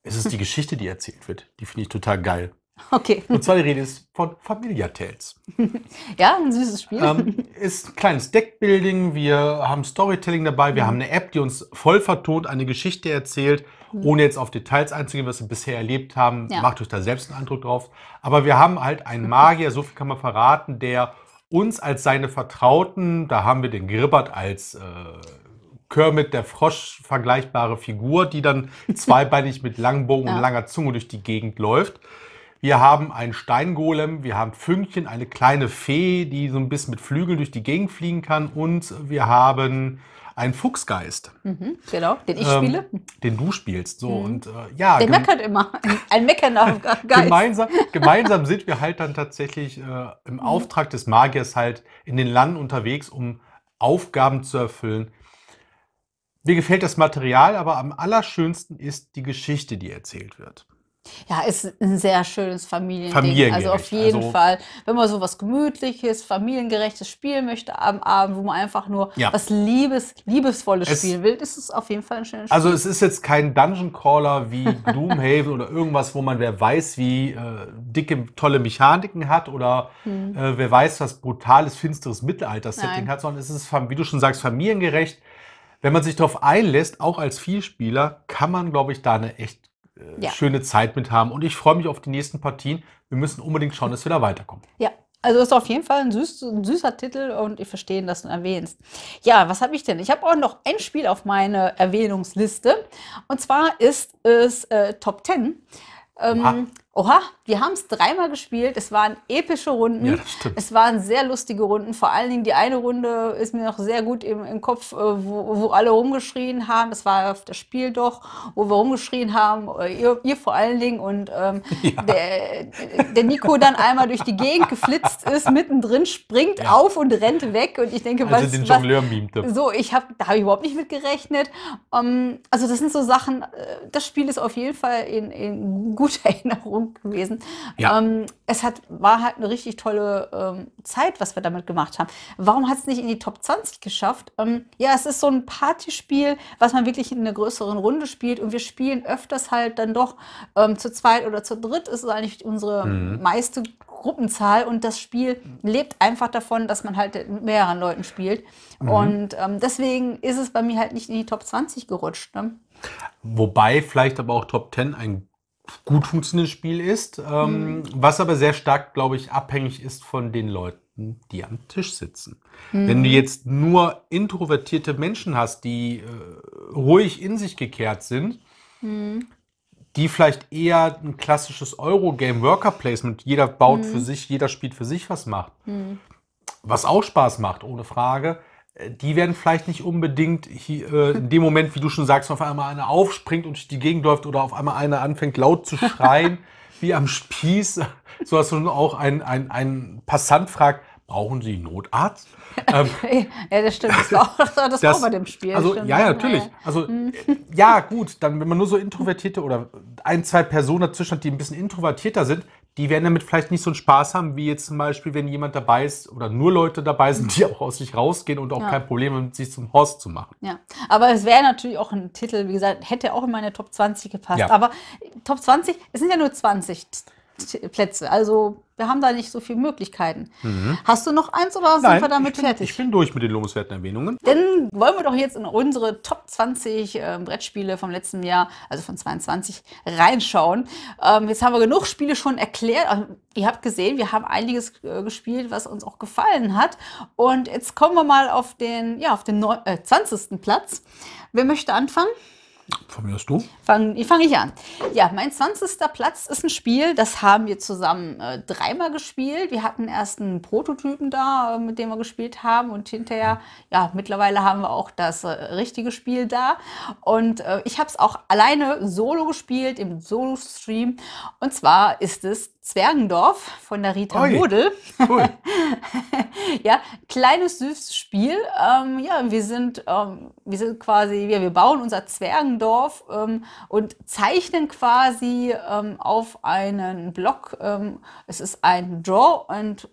Es ist die [LAUGHS] Geschichte, die erzählt wird. Die finde ich total geil. Okay. Und zwar die Rede ist von Familia Tales. [LAUGHS] ja, ein süßes Spiel. Ähm, ist ein kleines Deckbuilding. Wir haben Storytelling dabei. Wir mhm. haben eine App, die uns voll vertont eine Geschichte erzählt. Mhm. Ohne jetzt auf Details einzugehen, was wir bisher erlebt haben, ja. macht euch da selbst einen Eindruck drauf. Aber wir haben halt einen Magier, so viel kann man verraten, der uns als seine Vertrauten, da haben wir den Gribbert als äh, Kermit der Frosch vergleichbare Figur, die dann [LAUGHS] zweibeinig mit langen Bogen ja. und langer Zunge durch die Gegend läuft. Wir haben einen Steingolem, wir haben Fünkchen, eine kleine Fee, die so ein bisschen mit Flügeln durch die Gegend fliegen kann und wir haben ein Fuchsgeist. Mhm, genau, den ich ähm, spiele. Den du spielst, so. Mhm. Und, äh, ja, Der meckert immer. [LAUGHS] Ein meckernder [LAUGHS] Geist. gemeinsam, gemeinsam sind wir halt dann tatsächlich äh, im mhm. Auftrag des Magiers halt in den Landen unterwegs, um Aufgaben zu erfüllen. Mir gefällt das Material, aber am allerschönsten ist die Geschichte, die erzählt wird. Ja, ist ein sehr schönes Familiending. Familiengerecht. Also auf jeden also, Fall, wenn man so was Gemütliches, familiengerechtes spielen möchte am Abend, wo man einfach nur ja. was Liebes, Liebesvolles es, spielen will, ist es auf jeden Fall ein schönes also Spiel. Also es ist jetzt kein Dungeon Crawler wie [LAUGHS] Doomhaven oder irgendwas, wo man wer weiß, wie äh, dicke, tolle Mechaniken hat oder mhm. äh, wer weiß, was brutales, finsteres Mittelalter-Setting hat, sondern es ist, wie du schon sagst, familiengerecht. Wenn man sich darauf einlässt, auch als Vielspieler, kann man, glaube ich, da eine echt ja. schöne Zeit mit haben. Und ich freue mich auf die nächsten Partien. Wir müssen unbedingt schauen, dass wir da weiterkommen. Ja, also ist auf jeden Fall ein, süß, ein, süßer Titel und ich verstehe, dass du ihn erwähnst. Ja, was habe ich denn? Ich habe auch noch ein Spiel auf meiner Erwähnungsliste. Und zwar ist es äh, Top 10. Ähm, Oha, wir haben es dreimal gespielt. Es waren epische Runden. Ja, es waren sehr lustige Runden. Vor allen Dingen die eine Runde ist mir noch sehr gut im, im Kopf, äh, wo, wo, alle rumgeschrien haben. Das war auf das Spiel doch, wo wir rumgeschrien haben. Äh, ihr, ihr vor allen Dingen und ähm, [LAUGHS] ja. der, der, Nico dann einmal durch die Gegend geflitzt ist, mittendrin springt ja. auf und rennt weg. Und ich denke, also was. Den Jongleur mimte. So, ich habe, da habe ich überhaupt nicht mit gerechnet. Um, ähm, also, das sind so Sachen, äh, das Spiel ist auf jeden Fall in, in guter [LAUGHS] Erinnerung Erfahrung gewesen. Ja. Ähm, es hat, war halt eine richtig tolle ähm, Zeit, was wir damit gemacht haben. Warum hat es nicht in die Top 20 geschafft? Ähm, ja, es ist so ein Partyspiel, was man wirklich in einer größeren Runde spielt. Und wir spielen öfters halt dann doch ähm, zu zweit oder zu dritt. Ist eigentlich unsere mhm. meiste Gruppenzahl. Und das Spiel lebt einfach davon, dass man halt mit mehreren Leuten spielt. Mhm. Und ähm, deswegen ist es bei mir halt nicht in die Top 20 gerutscht. Ne? Wobei vielleicht aber auch Top 10 ein gut funktionierendes Spiel ist, ähm, mhm. was aber sehr stark, glaube ich, abhängig ist von den Leuten, die am Tisch sitzen. Mhm. Wenn du jetzt nur introvertierte Menschen hast, die äh, ruhig in sich gekehrt sind, mhm. die vielleicht eher ein klassisches eurogame worker placement jeder baut für mhm. sich, jeder spielt für sich was macht, mhm. was auch Spaß macht, ohne Frage, äh, die werden vielleicht nicht unbedingt hier, äh, in dem Moment, wie du schon sagst, auf einmal einer aufspringt und durch die Gegend läuft oder auf einmal einer anfängt laut zu schreien, [LAUGHS] wie am Spieß, so dass du auch ein, ein, ein Passant fragt, brauchen Sie Notarzt? Okay. [LAUGHS] Ähm, ja, das stimmt. Das war auch, das das, auch bei dem Spiel. Also, stimmt. ja, natürlich. Also, hm. äh, ja, gut, dann, wenn man nur so introvertierte oder ein, zwei Personen dazwischen hat, die ein bisschen introvertierter sind, die werden damit vielleicht nicht so einen Spaß haben, wie jetzt zum Beispiel, wenn jemand dabei ist oder nur Leute dabei sind, die auch aus sich rausgehen und auch ja. kein Problem haben, sich zum Horst zu machen. Ja, aber es wäre natürlich auch ein Titel, wie gesagt, hätte auch in meine Top 20 gepasst. Ja. Aber Top 20, es sind ja nur 20 Plätze. Also wir haben da nicht so viele Möglichkeiten. Mhm. Hast du noch eins oder sind Nein, wir damit ich bin, fertig? Ich bin durch mit den lobenswerten Erwähnungen. Dann wollen wir doch jetzt in unsere Top 20 äh, Brettspiele vom letzten Jahr, also von 22, reinschauen. Ähm, jetzt haben wir genug Spiele schon erklärt. Also, ihr habt gesehen, wir haben einiges äh, gespielt, was uns auch gefallen hat. Und jetzt kommen wir mal auf den, ja, auf den neun, äh, 20. Platz. Wer möchte anfangen? Von mir aus du? Fange fang ich an. Ja, mein 20. Platz ist ein Spiel, das haben wir zusammen äh, dreimal gespielt. Wir hatten erst einen Prototypen da, äh, mit dem wir gespielt haben und hinterher, ja, mittlerweile haben wir auch das äh, richtige Spiel da. Und äh, ich habe es auch alleine solo gespielt, im Solo-Stream. Und zwar ist es Zwergendorf von der Rita Model. Cool. [LAUGHS] ja, kleines süßes Spiel. Ähm, ja, wir sind, ähm, wir sind quasi, ja, wir bauen unser Zwergendorf ähm, und zeichnen quasi ähm, auf einen Block. Ähm, es ist ein Draw and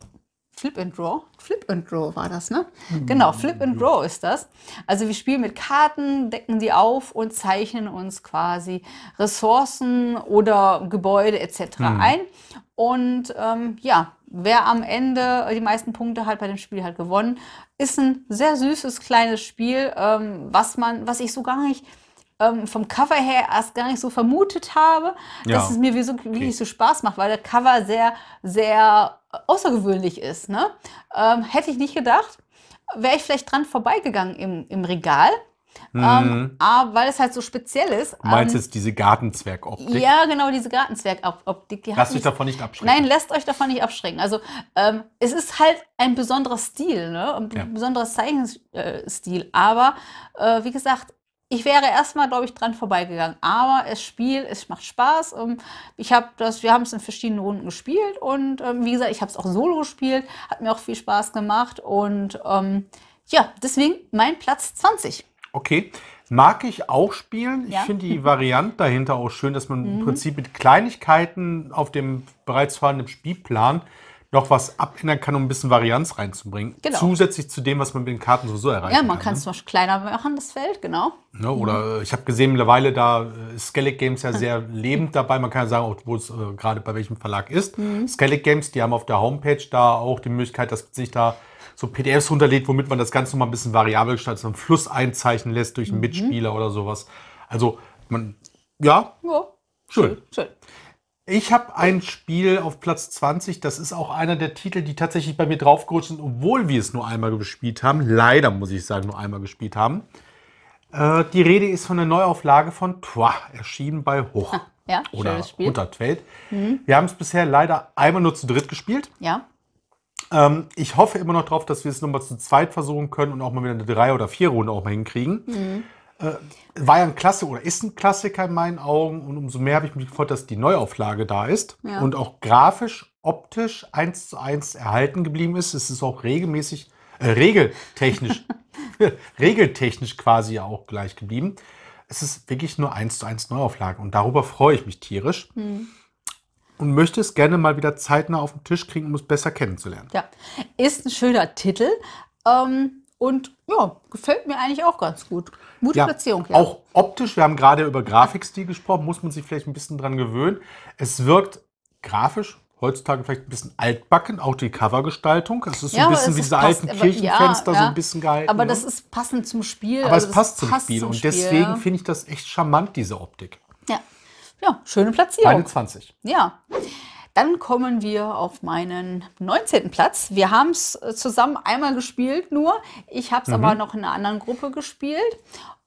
Flip and Draw. Flip and Draw war das, ne? Mhm. Genau, Flip and Draw ist das. Also wir spielen mit Karten, decken die auf und zeichnen uns quasi Ressourcen oder Gebäude etc. Mhm. ein. Und ähm, ja, wer am Ende die meisten Punkte hat bei dem Spiel halt gewonnen, ist ein sehr süßes kleines Spiel, ähm, was man, was ich so gar nicht ähm, vom Cover her erst gar nicht so vermutet habe, ja. dass es mir wie so, wirklich okay. so Spaß macht, weil der Cover sehr, sehr außergewöhnlich ist. Ne? Ähm, hätte ich nicht gedacht, wäre ich vielleicht dran vorbeigegangen im, im Regal. Ähm, mhm. Ähm, ah, aber weil es halt so speziell ist. Du meinst du ähm, jetzt diese Gartenzwergoptik? Ja, genau, diese Gartenzwergoptik. Die lasst euch davon nicht abschrecken. Nein, lasst euch davon nicht abschrecken. Also ähm, es ist halt ein besonderer Stil, ne? ein ja. besonderer Zeichenstil. Äh, aber äh, wie gesagt, ich wäre erstmal, glaube ich, dran vorbeigegangen. Aber es Spiel, es macht Spaß. Ähm, ich habe das, wir haben es in verschiedenen Runden gespielt und ähm, wie gesagt, ich habe es auch solo gespielt, hat mir auch viel Spaß gemacht und ähm, ja, deswegen mein Platz 20. Okay. Mag ich auch spielen. Ja. Ich finde die Variante dahinter auch schön, dass man mhm. im Prinzip mit Kleinigkeiten auf dem bereits vorhandenen Spielplan noch was abändern kann, um ein bisschen Varianz reinzubringen. Genau. Zusätzlich zu dem, was man mit den Karten sowieso erreicht. Ja, man kann, es ne? zum Beispiel kleiner machen, das Feld, genau. Ne, oder mhm. ich habe gesehen, mittlerweile da äh, Skellig Games ja sehr lebend dabei. Man kann ja sagen, wo es äh, gerade bei welchem Verlag ist. Mhm. Skellig Games, die haben auf der Homepage da auch die Möglichkeit, dass sich da so PDFs runterlädt, womit man das Ganze nochmal ein bisschen variabel gestaltet, so einen Fluss einzeichnen lässt durch einen mhm. Mitspieler oder sowas. Also man, ja, ja. schön. schön. schön. Ich habe ein Spiel auf Platz 20, das ist auch einer der Titel, die tatsächlich bei mir draufgerutscht sind, obwohl wir es nur einmal gespielt haben. Leider muss ich sagen, nur einmal gespielt haben. Äh, die Rede ist von der Neuauflage von Trois, erschienen bei Hoch. Ja, oder Untertwelt. Mhm. Wir haben es bisher leider einmal nur zu dritt gespielt. Ja. Ähm, ich hoffe immer noch darauf, dass wir es nochmal zu zweit versuchen können und auch mal wieder eine Drei- oder Vier-Runde auch mal hinkriegen. Mhm. Äh, war ja ein Klasse oder ist ein Klassiker in meinen Augen und umso mehr habe ich mich gefreut, dass die Neuauflage da ist ja. und auch grafisch, optisch eins zu eins erhalten geblieben ist. Es ist auch regelmäßig, äh, regeltechnisch, [LAUGHS] regeltechnisch quasi auch gleich geblieben. Es ist wirklich nur eins zu eins Neuauflage und darüber freue ich mich tierisch. Mhm und möchte es gerne mal wieder zeitnah auf den Tisch kriegen, um es besser kennenzulernen. Ja, ist ein schöner Titel. Ähm, und ja, gefällt mir eigentlich auch ganz gut. Gute ja, Platzierung. Ja. Auch optisch, wir haben gerade über Grafikstil gesprochen, muss man sich vielleicht ein bisschen dran gewöhnen. Es wirkt grafisch heutzutage vielleicht ein bisschen altbacken, auch die Covergestaltung. Es ist so ja, ein bisschen wie diese alten aber, Kirchenfenster ja, so ein bisschen gehalten. Aber ne? das ist passend zum Spiel. Aber also es passt zum passt Spiel zum und Spiel. deswegen finde ich das echt charmant, diese Optik. Ja, ja schöne Platzierung. 21. Ja. Dann kommen wir auf meinen 19. Platz. Wir haben es äh, zusammen einmal gespielt, nur ich habe es mhm. aber noch in einer anderen Gruppe gespielt.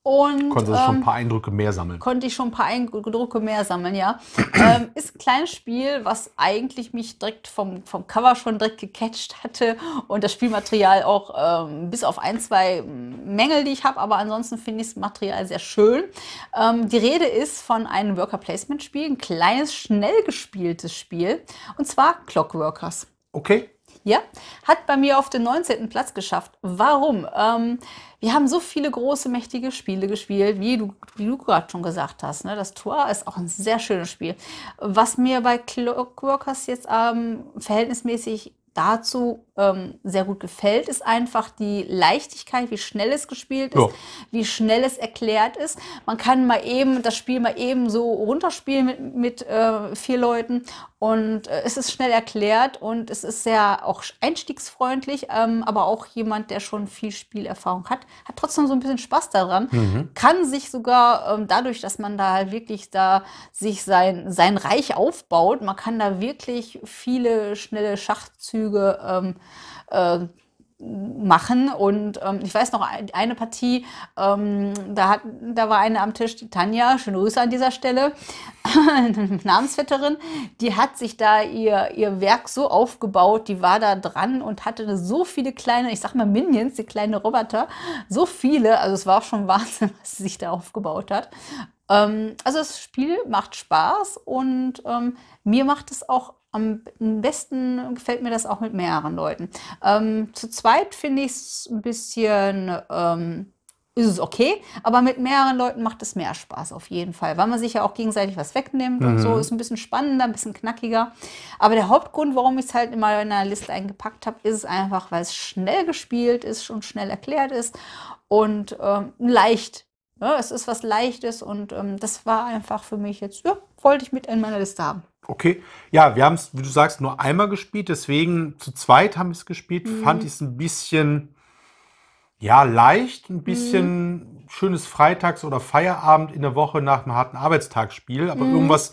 Und, Konntest du schon ein ähm, paar Eindrücke mehr sammeln? Konnte ich schon ein paar Eindrücke mehr sammeln, ja. [CLEARS THROAT] ähm, ist ein kleines Spiel, was eigentlich mich direkt vom, vom Cover schon direkt gecatcht hatte und das Spielmaterial auch ähm, bis auf ein, zwei Mängel, die ich habe, aber ansonsten finde ich das Material sehr schön. Ähm, die Rede ist von einem Worker-Placement-Spiel, ein kleines, schnell gespieltes Spiel und zwar Clockworkers. Okay. Ja, hat bei mir auf den 19. Platz geschafft. Warum? Ähm, wir haben so viele große, mächtige Spiele gespielt, wie du, wie du gerade schon gesagt hast. Ne? Das Tor ist auch ein sehr schönes Spiel. Was mir bei Clockworkers jetzt ähm, verhältnismäßig dazu ähm, sehr gut gefällt, ist einfach die Leichtigkeit, wie schnell es gespielt ist, ja. wie schnell es erklärt ist. Man kann mal eben das Spiel mal eben so runterspielen mit, mit äh, vier Leuten und äh, es ist schnell erklärt und es ist sehr auch einstiegsfreundlich, ähm, aber auch jemand, der schon viel Spielerfahrung hat, hat trotzdem so ein bisschen Spaß daran, mhm. kann sich sogar ähm, dadurch, dass man da halt wirklich da sich sein, sein Reich aufbaut, man kann da wirklich viele schnelle Schachzüge ähm, äh, machen. Und ähm, ich weiß noch, eine Partie, ähm, da, hat, da war eine am Tisch, die Tanja, schöne Grüße an dieser Stelle, [LAUGHS] Namensvetterin, die hat sich da ihr, ihr Werk so aufgebaut, die war da dran und hatte so viele kleine, ich sag mal Minions, die kleinen Roboter, so viele, also es war auch schon [LAUGHS] Wahnsinn, was sie sich da aufgebaut hat. Ähm, also das Spiel macht Spaß und ähm, mir macht es auch am besten gefällt mir das auch mit mehreren Leuten. Ähm, zu zweit finde ich es ein bisschen, ähm, ist es okay, aber mit mehreren Leuten macht es mehr Spaß auf jeden Fall, weil man sich ja auch gegenseitig was wegnimmt mhm. und so, mhm. ist ein bisschen spannender, ein bisschen knackiger. Aber der Hauptgrund, warum ich es halt immer in einer Liste eingepackt habe, ist einfach, weil es schnell gespielt ist und schnell erklärt ist und ähm, leicht. Ja, ne? es ist was Leichtes und ähm, das war einfach für mich jetzt, ja, wollte ich mit in meiner Liste haben. Okay. Ja, wir haben es, wie du sagst, nur einmal gespielt. Deswegen zu zweit haben wir es gespielt. Mhm. Fand ich es ein bisschen, ja, leicht. Ein bisschen mhm. schönes Freitags- oder Feierabend in der Woche nach einem harten Arbeitstagsspiel. Aber mhm. irgendwas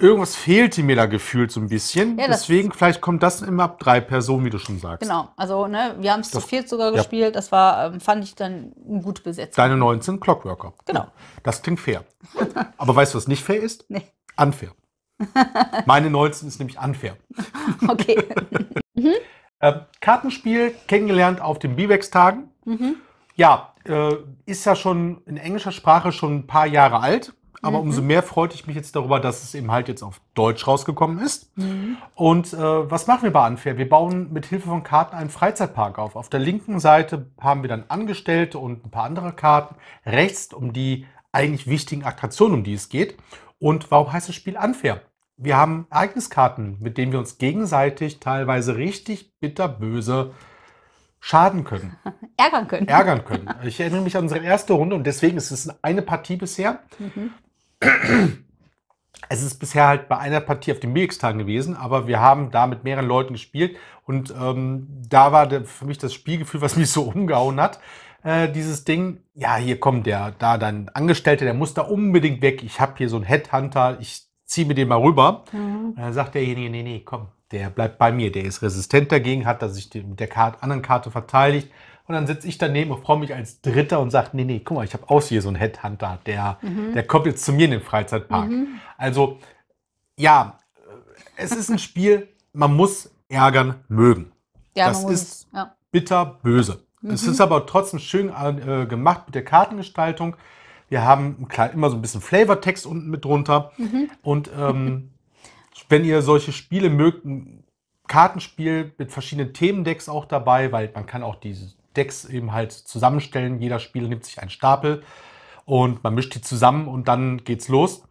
irgendwas fehlte mir da gefühlt so ein bisschen. Ja, Deswegen, vielleicht kommt das immer ab drei Personen, wie du schon sagst. Genau, also ne, wir haben es zu viert sogar ja. gespielt. Das war, ähm, fand ich dann eine gute Besetzung. Deine 19 Clockworker. Genau. Das klingt fair. [LAUGHS] Aber weißt du, was nicht fair ist? Nee. Unfair. [LAUGHS] Meine 19 ist nämlich unfair. okay. [LAUGHS] mhm. äh, Kartenspiel kennengelernt auf den Biwex-Tagen. Mhm. Ja, äh, ist ja schon in englischer Sprache schon ein paar Jahre alt. Aber mhm. umso mehr freute ich mich jetzt darüber, dass es eben halt jetzt auf Deutsch rausgekommen ist. Mhm. Und äh, was machen wir bei Unfair? Wir bauen mit Hilfe von Karten einen Freizeitpark auf. Auf der linken Seite haben wir dann Angestellte und ein paar andere Karten. Rechts um die eigentlich wichtigen Attraktionen, um die es geht. Und warum heißt das Spiel Unfair? Wir haben Ereigniskarten, mit denen wir uns gegenseitig teilweise richtig bitterböse schaden können. [LAUGHS] Ärgern können. Ärgern können. Ich erinnere mich an unsere erste Runde und deswegen ist es eine Partie bisher. Mhm. [CLEARS THROAT] Es ist bisher halt bei einer Partie auf den Milchstagen gewesen, aber wir haben da mit mehreren Leuten gespielt und ähm, da war der, für mich das Spielgefühl, [LAUGHS] was mich so umgehauen hat. Äh, dieses Ding, ja, hier kommt der, da dann Angestellte, der muss da unbedingt weg. Ich habe hier so einen Headhunter, ich ziehe mir den mal rüber. Mhm. Und äh, dann sagt derjenige, nee, nee, komm, der bleibt bei mir, der ist resistent dagegen, hat dass sich mit der Karte, anderen Karte verteidigt. Und dann sitze ich daneben und freue mich als Dritter und sage, nee, nee, guck mal, ich habe auch hier so einen Headhunter, der, mhm. der kommt jetzt zu mir in den Freizeitpark. Mhm. Also ja, es ist ein Spiel, man muss ärgern mögen. Ja, das ist ja. bitterböse. Mhm. Es ist aber trotzdem schön äh, gemacht mit der Kartengestaltung. Wir haben klar, immer so ein bisschen Flavortext unten mit drunter. Mhm. Und ähm, wenn ihr solche Spiele mögt, ein Kartenspiel mit verschiedenen Themendecks auch dabei, weil man kann auch dieses, Decks eben halt zusammenstellen. Jeder Spieler nimmt sich einen Stapel und man mischt die zusammen und dann geht's los.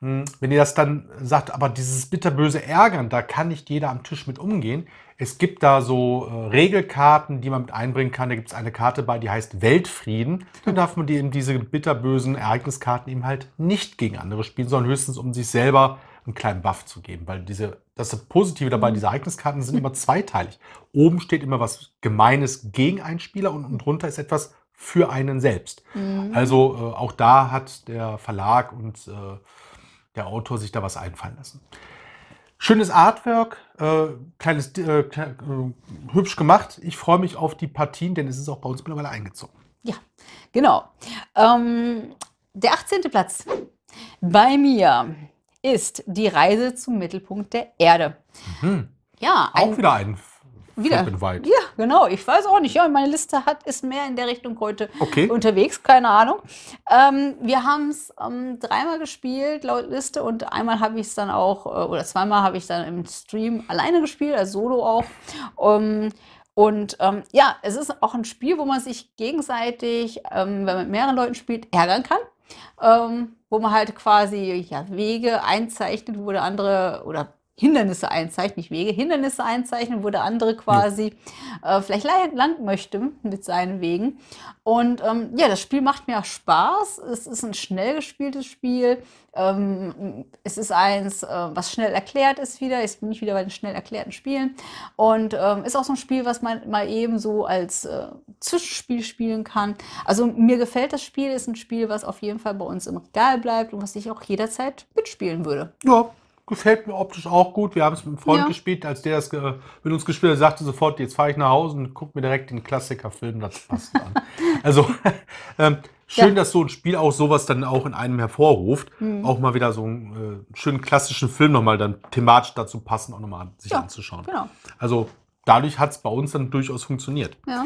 Hm, wenn ihr das dann sagt, aber dieses bitterböse Ärgern, da kann nicht jeder am Tisch mit umgehen. Es gibt da so äh, Regelkarten, die man mit einbringen kann. Da gibt es eine Karte bei, die heißt Weltfrieden. Dann darf man die eben diese bitterbösen Ereigniskarten eben halt nicht gegen andere spielen, sondern höchstens um sich selber äh, einen kleinen Buff zu geben, weil diese, das Positive dabei, diese Ereigniskarten sind immer zweiteilig. Oben steht immer was Gemeines gegen einen Spieler und, und drunter ist etwas für einen selbst. Mhm. Also äh, auch da hat der Verlag und äh, der Autor sich da was einfallen lassen. Schönes Artwork, äh, kleines, äh, äh, hübsch gemacht. Ich freue mich auf die Partien, denn es ist auch bei uns mittlerweile eingezogen. Ja, genau. Ähm, der 18. Platz bei mir ist die Reise zum Mittelpunkt der Erde. Mhm. Ja, auch ein, wieder ein wieder. Ja, genau. Ich weiß auch nicht. Ja, meine Liste hat ist mehr in der Richtung heute okay. unterwegs. Keine Ahnung. Ähm, wir haben es ähm, dreimal gespielt laut Liste und einmal habe ich es dann auch äh, oder zweimal habe ich dann im Stream alleine gespielt, als Solo auch. Ähm, und ähm, ja, es ist auch ein Spiel, wo man sich gegenseitig, ähm, wenn man mit mehreren Leuten spielt, ärgern kann ähm, wo man halt quasi ja, Wege einzeichnet, wo der andere oder Hindernisse einzeichnen, nicht Wege, Hindernisse einzeichnen, wo der andere quasi ja. äh, vielleicht lang möchte mit seinen Wegen. Und ähm, ja, das Spiel macht mir auch Spaß. Es ist ein schnell gespieltes Spiel. Ähm, es ist eins, äh, was schnell erklärt ist wieder. Jetzt bin ich wieder bei den schnell erklärten Spielen. Und ähm, ist auch so ein Spiel, was man mal eben so als äh, Zwischenspiel spielen kann. Also mir gefällt das Spiel, ist ein Spiel, was auf jeden Fall bei uns im Regal bleibt und was ich auch jederzeit mitspielen würde. Ja, gefällt mir optisch auch gut. Wir haben es mit einem Freund ja. gespielt, als der das mit uns gespielt hat, sagte sofort, jetzt fahre ich nach Hause und gucke mir direkt den Klassikerfilm das passt an. [LAUGHS] also ähm, schön, ja. dass so ein Spiel auch sowas dann auch in einem hervorruft. Mhm. Auch mal wieder so einen äh, schönen klassischen Film nochmal dann thematisch dazu passen, auch nochmal an, sich ja, anzuschauen. Genau. Also dadurch hat es bei uns dann durchaus funktioniert. Ja.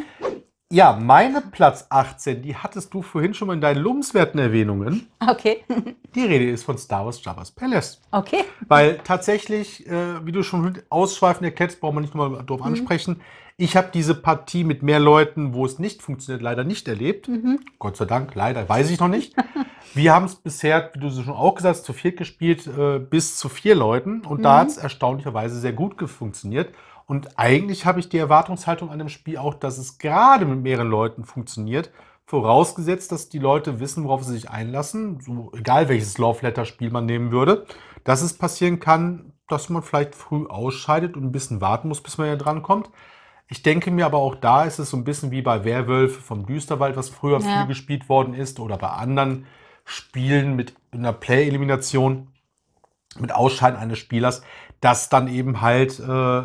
Ja, meine Platz 18, die hattest du vorhin schon mal in deinen lobenswerten Erwähnungen. Okay. [LAUGHS] Die Rede ist von Star Wars Jabba's Palace. Okay. Weil tatsächlich, äh, wie du schon ausschweifend erklärst, brauchen wir nicht nochmal drauf mhm. ansprechen. Ich habe diese Partie mit mehr Leuten, wo es nicht funktioniert, leider nicht erlebt. Mhm. Gott sei Dank, leider, weiß ich noch nicht. [LAUGHS] wir haben es bisher, wie du es schon auch gesagt hast, zu viert gespielt, äh, bis zu vier Leuten. Und mhm. da hat es erstaunlicherweise sehr gut funktioniert. Und eigentlich habe ich die Erwartungshaltung an dem Spiel auch, dass es gerade mit mehreren Leuten funktioniert, vorausgesetzt, dass die Leute wissen, worauf sie sich einlassen, so egal welches Love Letter Spiel man nehmen würde, dass es passieren kann, dass man vielleicht früh ausscheidet und ein bisschen warten muss, bis man ja dran kommt. Ich denke mir aber auch da ist es so ein bisschen wie bei Werwölfe vom Düsterwald, was früher ja. viel gespielt worden ist oder bei anderen Spielen mit einer Play-Elimination, mit Ausscheiden eines Spielers, dass dann eben halt äh,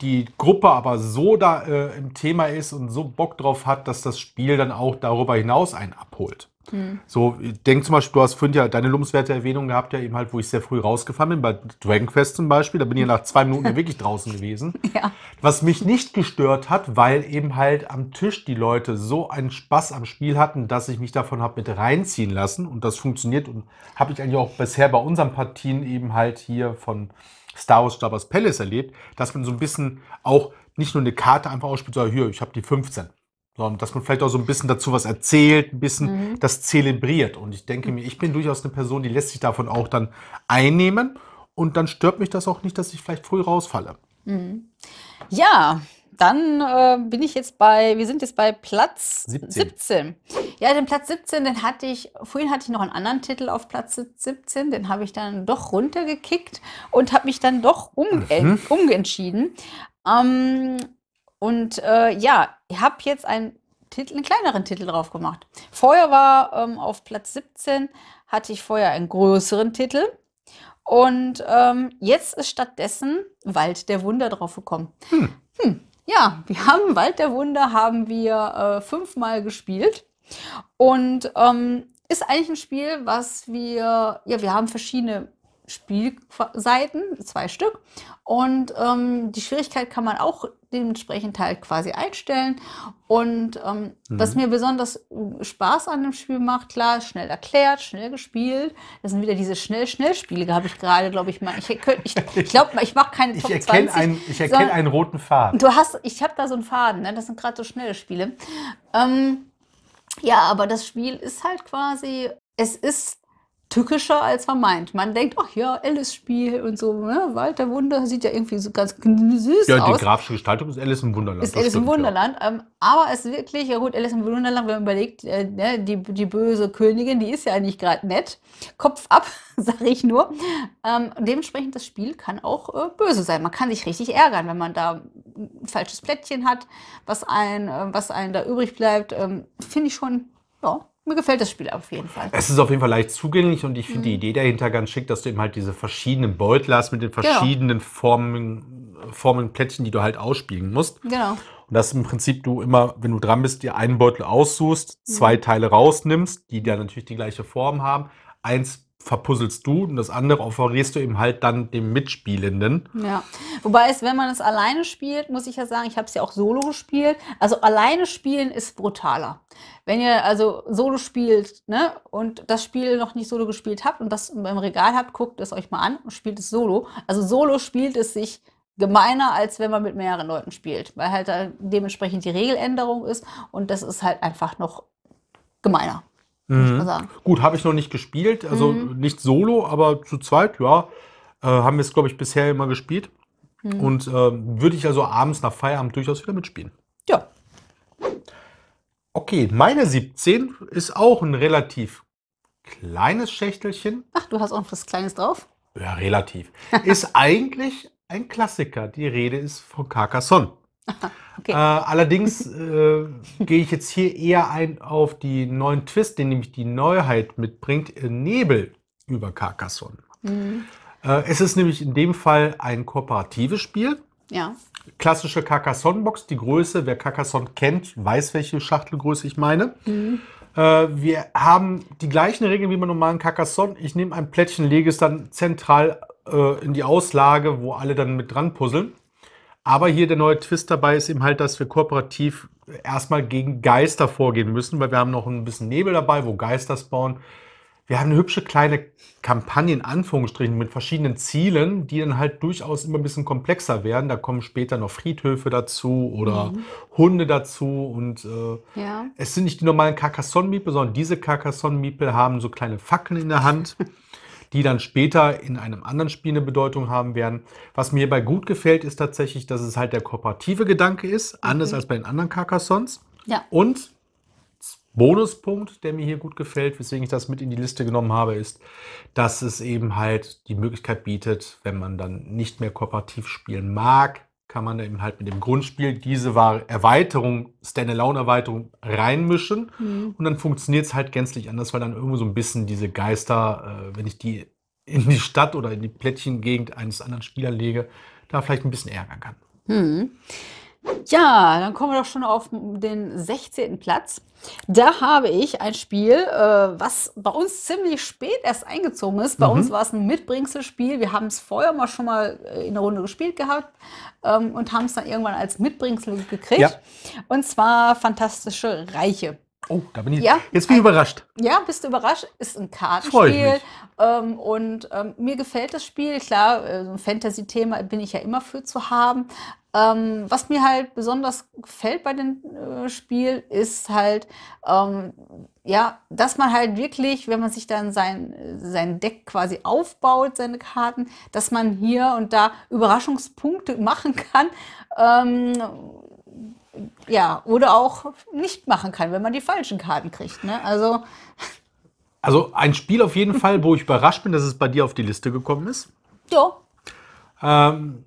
die Gruppe aber so da äh, im Thema ist und so Bock drauf hat, dass das Spiel dann auch darüber hinaus einen abholt. Hm. So, denk zum Beispiel, du hast vorhin ja deine lobenswerte Erwähnung gehabt, ja eben halt, wo ich sehr früh rausgefahren bin, bei Dragon Quest zum Beispiel, da bin ich ja nach zwei Minuten wirklich draußen gewesen. [LAUGHS] Ja. Was mich nicht gestört hat, weil eben halt am Tisch die Leute so einen Spaß am Spiel hatten, dass ich mich davon habe mit reinziehen lassen und das funktioniert und habe ich eigentlich auch bisher bei unseren Partien eben halt hier von Star Wars Star Wars Palace erlebt, dass man so ein bisschen auch nicht nur eine Karte einfach ausspielt, sondern hier, ich habe die 15. Sondern dass man vielleicht auch so ein bisschen dazu was erzählt, ein bisschen mhm. das zelebriert. Und ich denke mir, ich bin durchaus eine Person, die lässt sich davon auch dann einnehmen. Und dann stört mich das auch nicht, dass ich vielleicht früh rausfalle. Mhm. Ja, dann äh, bin ich jetzt bei, wir sind jetzt bei Platz 17. 17. Ja, den Platz 17, den hatte ich, vorhin hatte ich noch einen anderen Titel auf Platz 17, den habe ich dann doch runtergekickt und habe mich dann doch um, mhm. umentschieden. Ähm, und äh, ja, ich habe jetzt einen Titel, einen kleineren Titel drauf gemacht. Vorher war ähm, auf Platz 17, hatte ich vorher einen größeren Titel. Und ähm, jetzt ist stattdessen Wald der Wunder drauf gekommen. Hm. Hm ja, wir haben Wald der Wunder, haben wir äh, fünfmal gespielt. Und ähm, ist eigentlich ein Spiel, was wir, ja, wir haben verschiedene Spielseiten, zwei Stück. Und ähm, die Schwierigkeit kann man auch dementsprechend halt quasi einstellen. Und ähm, mhm. was mir besonders äh, Spaß an dem Spiel macht, klar, schnell erklärt, schnell gespielt. Das sind wieder diese Schnell-Schnell-Spiele, habe ich gerade, glaube ich, mal. Ich glaube, ich, [LAUGHS] glaub, ich mache keine Top ich erkenne 20. Einen, ich erkenne einen roten Faden. Du hast, ich habe da so einen Faden, ne? das sind gerade so schnelle Spiele. Ähm, ja, aber das Spiel ist halt quasi, es ist tückischer, als man meint. Man denkt, ach ja, Alice-Spiel und so, ne? Wald Wunder sieht ja irgendwie so ganz süß aus. Ja, die grafische Gestaltung ist Alice im Wunderland. Ist Alice stimmt, im Wunderland. Ja. Ähm, aber es ist wirklich, ja gut, Alice im Wunderland, wenn man überlegt, äh, ne, die, die böse Königin, die ist ja eigentlich gerade nett. Kopf ab, [LAUGHS] sage ich nur. Ähm, dementsprechend, das Spiel kann auch äh, böse sein. Man kann sich richtig ärgern, wenn man da ein falsches Plättchen hat, was, ein, äh, was einem da übrig bleibt. Ähm, Finde ich schon, ja, mir gefällt das Spiel auf jeden Fall. Es ist auf jeden Fall leicht zugänglich und ich finde mhm. die Idee dahinter ganz schick, dass du eben halt diese verschiedenen Beutel hast mit den genau. verschiedenen genau. Formen, Formen, Plättchen, die du halt ausspielen musst. Genau. Und dass im Prinzip du immer, wenn du dran bist, dir einen Beutel aussuchst, zwei mhm. Teile rausnimmst, die dann natürlich die gleiche Form haben, eins verpuzzelst du und das andere offerierst du eben halt dann dem Mitspielenden. Ja, wobei es, wenn man es alleine spielt, muss ich ja sagen, ich habe es ja auch solo gespielt. Also alleine spielen ist brutaler. Wenn ihr also solo spielt ne, und das Spiel noch nicht solo gespielt habt und das im Regal habt, guckt es euch mal an und spielt es solo. Also solo spielt es sich gemeiner, als wenn man mit mehreren Leuten spielt, weil halt dementsprechend die Regeländerung ist und das ist halt einfach noch gemeiner. Mhm. Gut, habe ich noch nicht gespielt, also mhm. nicht solo, aber zu zweit, ja, äh, haben wir es, glaube ich, bisher immer gespielt. Mhm. Und äh, würde ich also abends nach Feierabend durchaus wieder mitspielen. Ja. Okay, meine 17 ist auch ein relativ kleines Schächtelchen. Ach, du hast auch noch was Kleines drauf? Ja, relativ. ist [LAUGHS] eigentlich ein Klassiker. Die Rede ist von Carcassonne. [LAUGHS] okay. äh, allerdings äh, gehe ich jetzt hier eher ein auf die neuen Twist, den nämlich die Neuheit mitbringt, äh, Nebel über Carcassonne. Mhm. Äh, es ist nämlich in dem Fall ein kooperatives Spiel. Ja. Klassische Carcassonne-Box, die Größe, wer Carcassonne kennt, weiß, welche Schachtelgröße ich meine. Mhm. Äh, wir haben die gleichen Regeln wie beim normalen Carcassonne. Ich nehme ein Plättchen, lege es dann zentral äh, in die Auslage, wo alle dann mit dran puzzeln. Aber hier der neue Twist dabei ist eben halt, dass wir kooperativ erstmal gegen Geister vorgehen müssen, weil wir haben noch ein bisschen Nebel dabei, wo Geister spawnen. Wir haben eine hübsche kleine Kampagne in Anführungsstrichen mit verschiedenen Zielen, die dann halt durchaus immer ein bisschen komplexer werden. Da kommen später noch Friedhöfe dazu oder mhm. Hunde dazu. Und äh, ja. es sind nicht die normalen Carcassonne-Miepel, sondern diese Carcassonne-Miepel haben so kleine Fackeln in der Hand. [LAUGHS] die dann später in einem anderen Spiel eine Bedeutung haben werden. Was mir hierbei gut gefällt, ist tatsächlich, dass es halt der kooperative Gedanke ist, mhm. anders als bei den anderen Carcassons. Ja. Und Bonuspunkt, der mir hier gut gefällt, weswegen ich das mit in die Liste genommen habe, ist, dass es eben halt die Möglichkeit bietet, wenn man dann nicht mehr kooperativ spielen mag, kann man eben halt mit dem Grundspiel diese Erweiterung, Standalone-Erweiterung reinmischen mhm. und dann funktioniert es halt gänzlich anders, weil dann irgendwo so ein bisschen diese Geister, äh, wenn ich die in die Stadt oder in die Plättchengegend eines anderen Spielers lege, da vielleicht ein bisschen ärgern kann. Mhm. Ja, dann kommen wir doch schon auf den 16. Platz. Da habe ich ein Spiel, äh, was bei uns ziemlich spät erst eingezogen ist. Bei mhm. uns war es ein Mitbringselspiel. Wir haben es vorher mal schon mal äh, in der Runde gespielt gehabt ähm, und haben es dann irgendwann als Mitbringsel gekriegt. Ja. Und zwar Fantastische Reiche. Oh, da bin ich. Ja, jetzt bin ich überrascht. Ja, bist du überrascht? Ist ein Kartenspiel. Ähm, und ähm, mir gefällt das Spiel. Klar, äh, so ein Fantasy-Thema bin ich ja immer für zu haben. Ähm, was mir halt besonders gefällt bei dem äh, Spiel, ist halt, ähm, ja, dass man halt wirklich, wenn man sich dann sein, sein Deck quasi aufbaut, seine Karten, dass man hier und da Überraschungspunkte [LAUGHS] machen kann. Ähm, ja, oder auch nicht machen kann, wenn man die falschen Karten kriegt. Ne? Also. Also ein Spiel auf jeden Fall, wo ich überrascht bin, dass es bei dir auf die Liste gekommen ist. Ja. Ähm,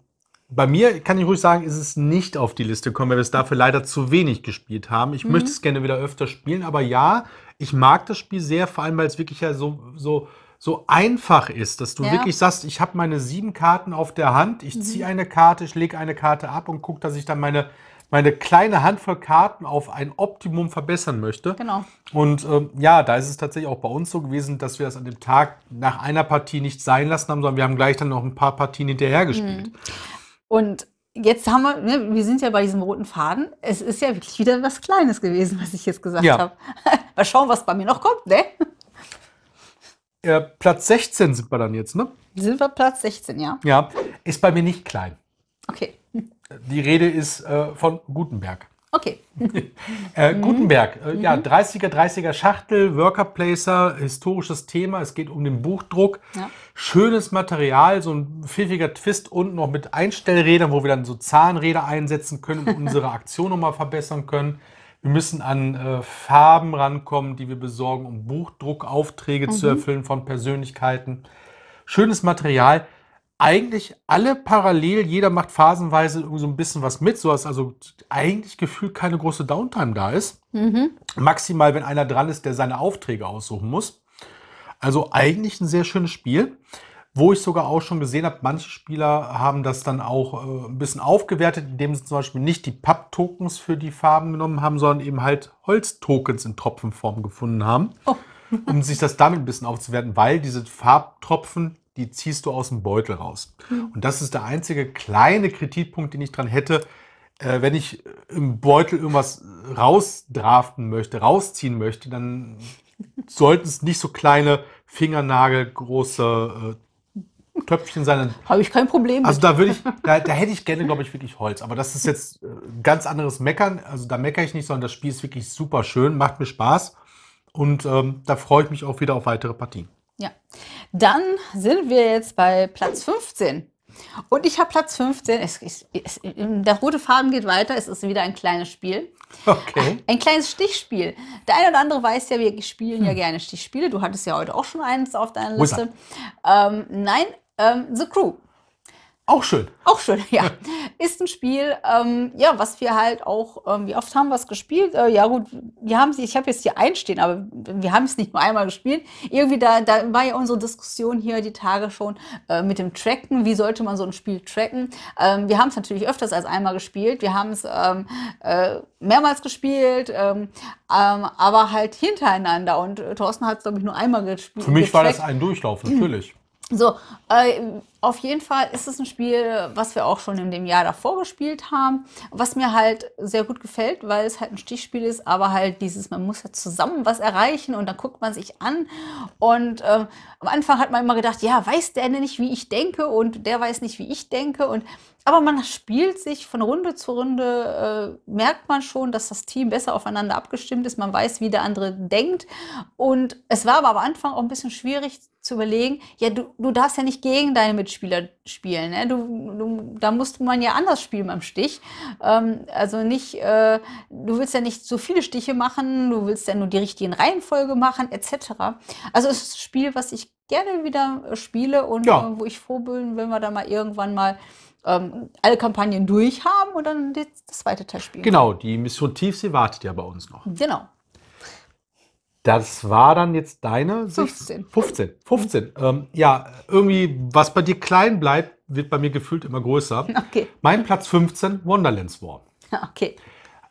bei mir kann ich ruhig sagen, ist es nicht auf die Liste gekommen, weil wir es dafür leider zu wenig gespielt haben. Ich mhm. möchte es gerne wieder öfter spielen, aber ja, ich mag das Spiel sehr, vor allem weil es wirklich ja so, so, so einfach ist, dass du ja. wirklich sagst, ich habe meine sieben Karten auf der Hand, ich ziehe mhm. eine Karte, ich lege eine Karte ab und gucke, dass ich dann meine meine kleine Handvoll Karten auf ein Optimum verbessern möchte. Genau. Und ähm, ja, da ist es tatsächlich auch bei uns so gewesen, dass wir das an dem Tag nach einer Partie nicht sein lassen haben, sondern wir haben gleich dann noch ein paar Partien hinterher gespielt. Mhm. Und jetzt haben wir, ne, wir sind ja bei diesem roten Faden. Es ist ja wirklich wieder was Kleines gewesen, was ich jetzt gesagt ja. habe. [LAUGHS] Mal schauen, was bei mir noch kommt, ne? Äh, Platz 16 sind wir dann jetzt, ne? Sind wir Platz 16, ja. Ja, ist bei mir nicht klein. Okay. Die Rede ist äh, von Gutenberg. Okay. [LAUGHS] äh, Gutenberg, äh, mhm. ja, 30er, 30er Schachtel, Workerplacer, historisches Thema. Es geht um den Buchdruck. Ja. Schönes Material, so ein pfiffiger Twist unten noch mit Einstellrädern, wo wir dann so Zahnräder einsetzen können und unsere [LAUGHS] Aktion nochmal verbessern können. Wir müssen an äh, Farben rankommen, die wir besorgen, um Buchdruckaufträge mhm. zu erfüllen von Persönlichkeiten. Schönes Material eigentlich alle parallel, jeder macht phasenweise so ein bisschen was mit, sodass also eigentlich gefühlt keine große Downtime da ist. Mhm. Maximal, wenn einer dran ist, der seine Aufträge aussuchen muss. Also eigentlich ein sehr schönes Spiel, wo ich sogar auch schon gesehen habe, manche Spieler haben das dann auch äh, ein bisschen aufgewertet, indem sie zum Beispiel nicht die Papp-Tokens für die Farben genommen haben, sondern eben halt Holztokens in Tropfenform gefunden haben. Oh. um sich das damit ein bisschen aufzuwerten, weil diese Farbtropfen die ziehst du aus dem Beutel raus. Und das ist der einzige kleine Kritikpunkt, den ich dran hätte, äh, wenn ich im Beutel irgendwas rausdraften möchte, rausziehen möchte, dann sollten es nicht so kleine fingernagelgroße äh, Töpfchen sein. Habe ich kein Problem. Also da würde ich, da, da, hätte ich gerne, glaube ich, wirklich Holz. Aber das ist jetzt äh, ganz anderes Meckern. Also da meckere ich nicht, sondern das Spiel ist wirklich super schön, macht mir Spaß. Und ähm, da freue ich mich auch wieder auf weitere Partien. Ja, dann sind wir jetzt bei Platz 15. Und ich habe Platz 15. Es, es, es, der rote Faden geht weiter. Es ist wieder ein kleines Spiel. Okay. Ein kleines Stichspiel. Der eine oder andere weiß ja, wir spielen hm. ja gerne Stichspiele. Du hattest ja heute auch schon eins auf deiner Liste. Ähm, nein, ähm, The Crew. Auch schön. Auch schön, [LAUGHS] ja. Ist ein Spiel, ähm, ja, was wir halt auch, ähm, wie oft haben wir es gespielt? Äh, ja, gut, wir haben ich habe jetzt hier einstehen, aber wir haben es [LAUGHS] nicht nur einmal gespielt. Irgendwie, da, da war ja unsere Diskussion hier die Tage schon äh, mit dem Tracken. Wie sollte man so ein Spiel tracken? Ähm, wir haben es natürlich öfters als einmal gespielt. Wir haben es ähm, äh, mehrmals gespielt, ähm, ähm, aber halt hintereinander. Und äh, Thorsten hat es, glaube ich, nur einmal gespielt. Für mich getrackt. war das ein Durchlauf, natürlich. [CLEARS THROAT] So, äh, auf jeden Fall ist es ein Spiel, was wir auch schon in dem Jahr davor gespielt haben, was mir halt sehr gut gefällt, weil es halt ein Stichspiel ist, aber halt dieses, man muss ja halt zusammen was erreichen und dann guckt man sich an. Und äh, am Anfang hat man immer gedacht, ja, weiß der denn nicht, wie ich denke und der weiß nicht, wie ich denke. Und aber man spielt sich von Runde zu Runde, äh, merkt man schon, dass das Team besser aufeinander abgestimmt ist. Man weiß, wie der andere denkt. Und es war aber am Anfang auch ein bisschen schwierig zu überlegen, ja, du, du darfst ja nicht gegen deine Mitspieler spielen. Ne? Du, du, da muss man ja anders spielen beim Stich. Ähm, also nicht, äh, du willst ja nicht so viele Stiche machen, du willst ja nur die richtigen Reihenfolge machen, etc. Also es ist ein Spiel, was ich gerne wieder äh, spiele und ja. äh, wo ich froh bin, wenn wir da mal irgendwann mal ähm, alle Kampagnen durch haben und dann das zweite Teil spielen. Genau, die Mission Tiefsee wartet ja bei uns noch. Genau. Das war dann jetzt deine 15. 15. 15. Ähm, ja, irgendwie, was bei dir klein bleibt, wird bei mir gefühlt immer größer. [LAUGHS] Okay. Mein Platz 15, Wonderlands War. [LAUGHS] Okay.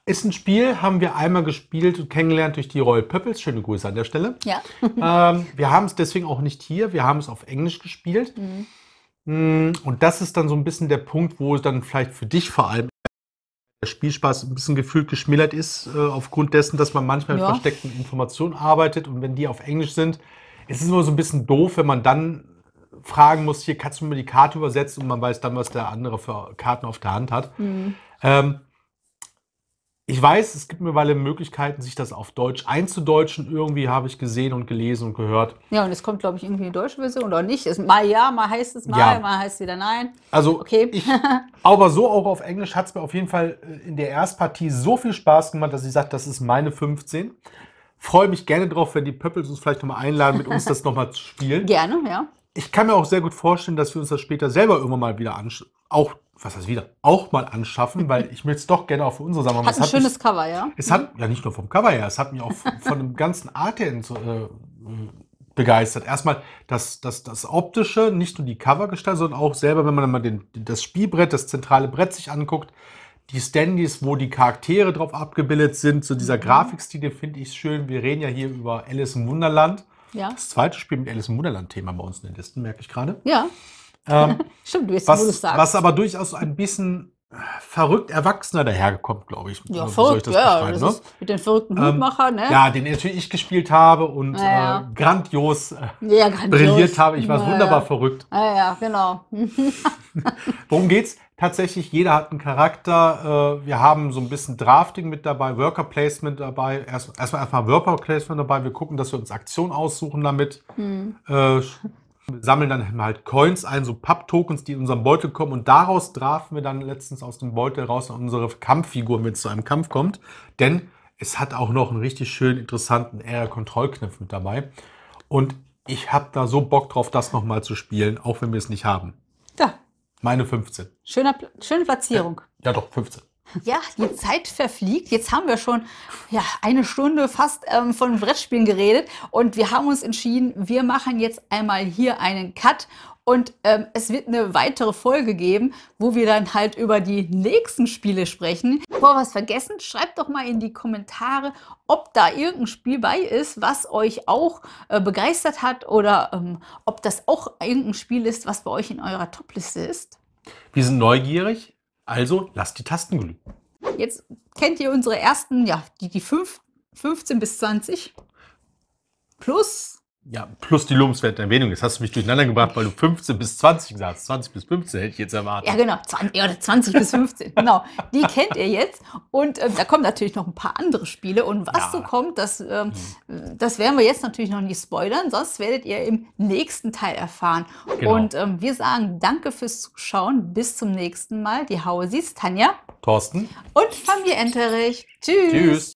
Ist ein Spiel, haben wir einmal gespielt und kennengelernt durch die Royal Pöppels. Schöne Grüße an der Stelle. Ja. [LAUGHS] ähm, wir haben es deswegen auch nicht hier, wir haben es auf Englisch gespielt. Mhm. Mm, und das ist dann so ein bisschen der Punkt, wo es dann vielleicht für dich vor allem der Spielspaß ein bisschen gefühlt geschmälert ist, äh, aufgrund dessen, dass man manchmal mit versteckten Informationen arbeitet und wenn die auf Englisch sind, es ist immer so ein bisschen doof, wenn man dann fragen muss, hier kannst du mir die Karte übersetzen und man weiß dann, was der andere für Karten auf der Hand hat. Mhm. Ähm, ich weiß, es gibt mittlerweile Möglichkeiten, sich das auf Deutsch einzudeutschen. Irgendwie habe ich gesehen und gelesen und gehört. Ja, und es kommt, glaube ich, irgendwie eine deutsche Version oder nicht. Es, mal ja, mal heißt es mal, ja. mal heißt es wieder nein. Also, okay. ich, [LAUGHS] aber so auch auf Englisch hat es mir auf jeden Fall äh, in der Erstpartie so viel Spaß gemacht, dass ich sage, das ist meine 15. Freue mich gerne drauf, wenn die Pöppels uns vielleicht nochmal einladen, mit uns das nochmal zu spielen. [LAUGHS] Gerne, ja. Ich kann mir auch sehr gut vorstellen, dass wir uns das später selber irgendwann mal wieder anschauen auch was heißt wieder, auch mal anschaffen, weil ich will es doch gerne auch für unsere Sammlung. Hat ein hat schönes mich, Cover, ja? Es hat, ja nicht nur vom Cover her, es hat mich auch von dem ganzen Art her äh, begeistert. Erstmal das, das, das Optische, nicht nur die Covergestalt, sondern auch selber, wenn man mal den, das Spielbrett, das zentrale Brett sich anguckt, die Standys, wo die Charaktere drauf abgebildet sind, so dieser mhm. Grafikstil, finde ich schön. Wir reden ja hier über Alice im Wunderland. Ja. Das zweite Spiel mit Alice im Wunderland-Thema bei uns in den Listen, merke ich gerade. Ja. Ähm, [LAUGHS] Stimmt, du bist, was, du sagst. was aber durchaus ein bisschen äh, verrückt Erwachsener daherkommt, glaube ich. Ja, verrückt, das ja. Das ne? mit den verrückten ähm, Hutmacher, ne? Ja, den natürlich ich gespielt habe und ja, ja. Äh, grandios, äh, ja, grandios, brilliert habe. Ich war wunderbar verrückt. Ja, ja, genau. [LAUGHS] Worum geht's? Tatsächlich, jeder hat einen Charakter. Äh, wir haben so ein bisschen Drafting mit dabei, Worker Placement dabei. Erstmal erst erstmal Worker Placement dabei. Wir gucken, dass wir uns Aktionen aussuchen damit. Hm sammeln dann halt Coins ein, so Papp-Tokens, die in unserem Beutel kommen und daraus trafen wir dann letztens aus dem Beutel raus unsere Kampffigur, wenn es zu einem Kampf kommt, denn es hat auch noch einen richtig schönen, interessanten Area-Kontrollknopf mit dabei und ich habe da so Bock drauf, das nochmal zu spielen, auch wenn wir es nicht haben. Da. Meine 15. Schöner, schöne Platzierung. Ja, ja doch, 15. Ja, die Zeit verfliegt. Jetzt haben wir schon ja, eine Stunde fast ähm, von Brettspielen geredet und wir haben uns entschieden, wir machen jetzt einmal hier einen Cut und ähm, es wird eine weitere Folge geben, wo wir dann halt über die nächsten Spiele sprechen. Bevor wir was vergessen, schreibt doch mal in die Kommentare, ob da irgendein Spiel bei ist, was euch auch äh, begeistert hat oder ähm, ob das auch irgendein Spiel ist, was bei euch in eurer Topliste ist. Wir sind neugierig, also lasst die Tasten glühen. Jetzt kennt ihr unsere ersten, ja, die, die fünf, 15 bis 20 plus ja, plus die lobenswerte Erwähnung. Jetzt hast du mich durcheinander gebracht, weil du 15 bis 20 gesagt hast. 20 bis 15 hätte ich jetzt erwartet. Ja, genau. 20, oder 20 bis 15. [LAUGHS] genau. Die kennt ihr jetzt. Und ähm, da kommen natürlich noch ein paar andere Spiele. Und was ja. so kommt, das, ähm, mhm. das werden wir jetzt natürlich noch nicht spoilern. Sonst werdet ihr im nächsten Teil erfahren. Genau. Und ähm, wir sagen danke fürs Zuschauen. Bis zum nächsten Mal. Die Hausis, Tanja, Thorsten und Familie Enterich. Tschüss. Tschüss.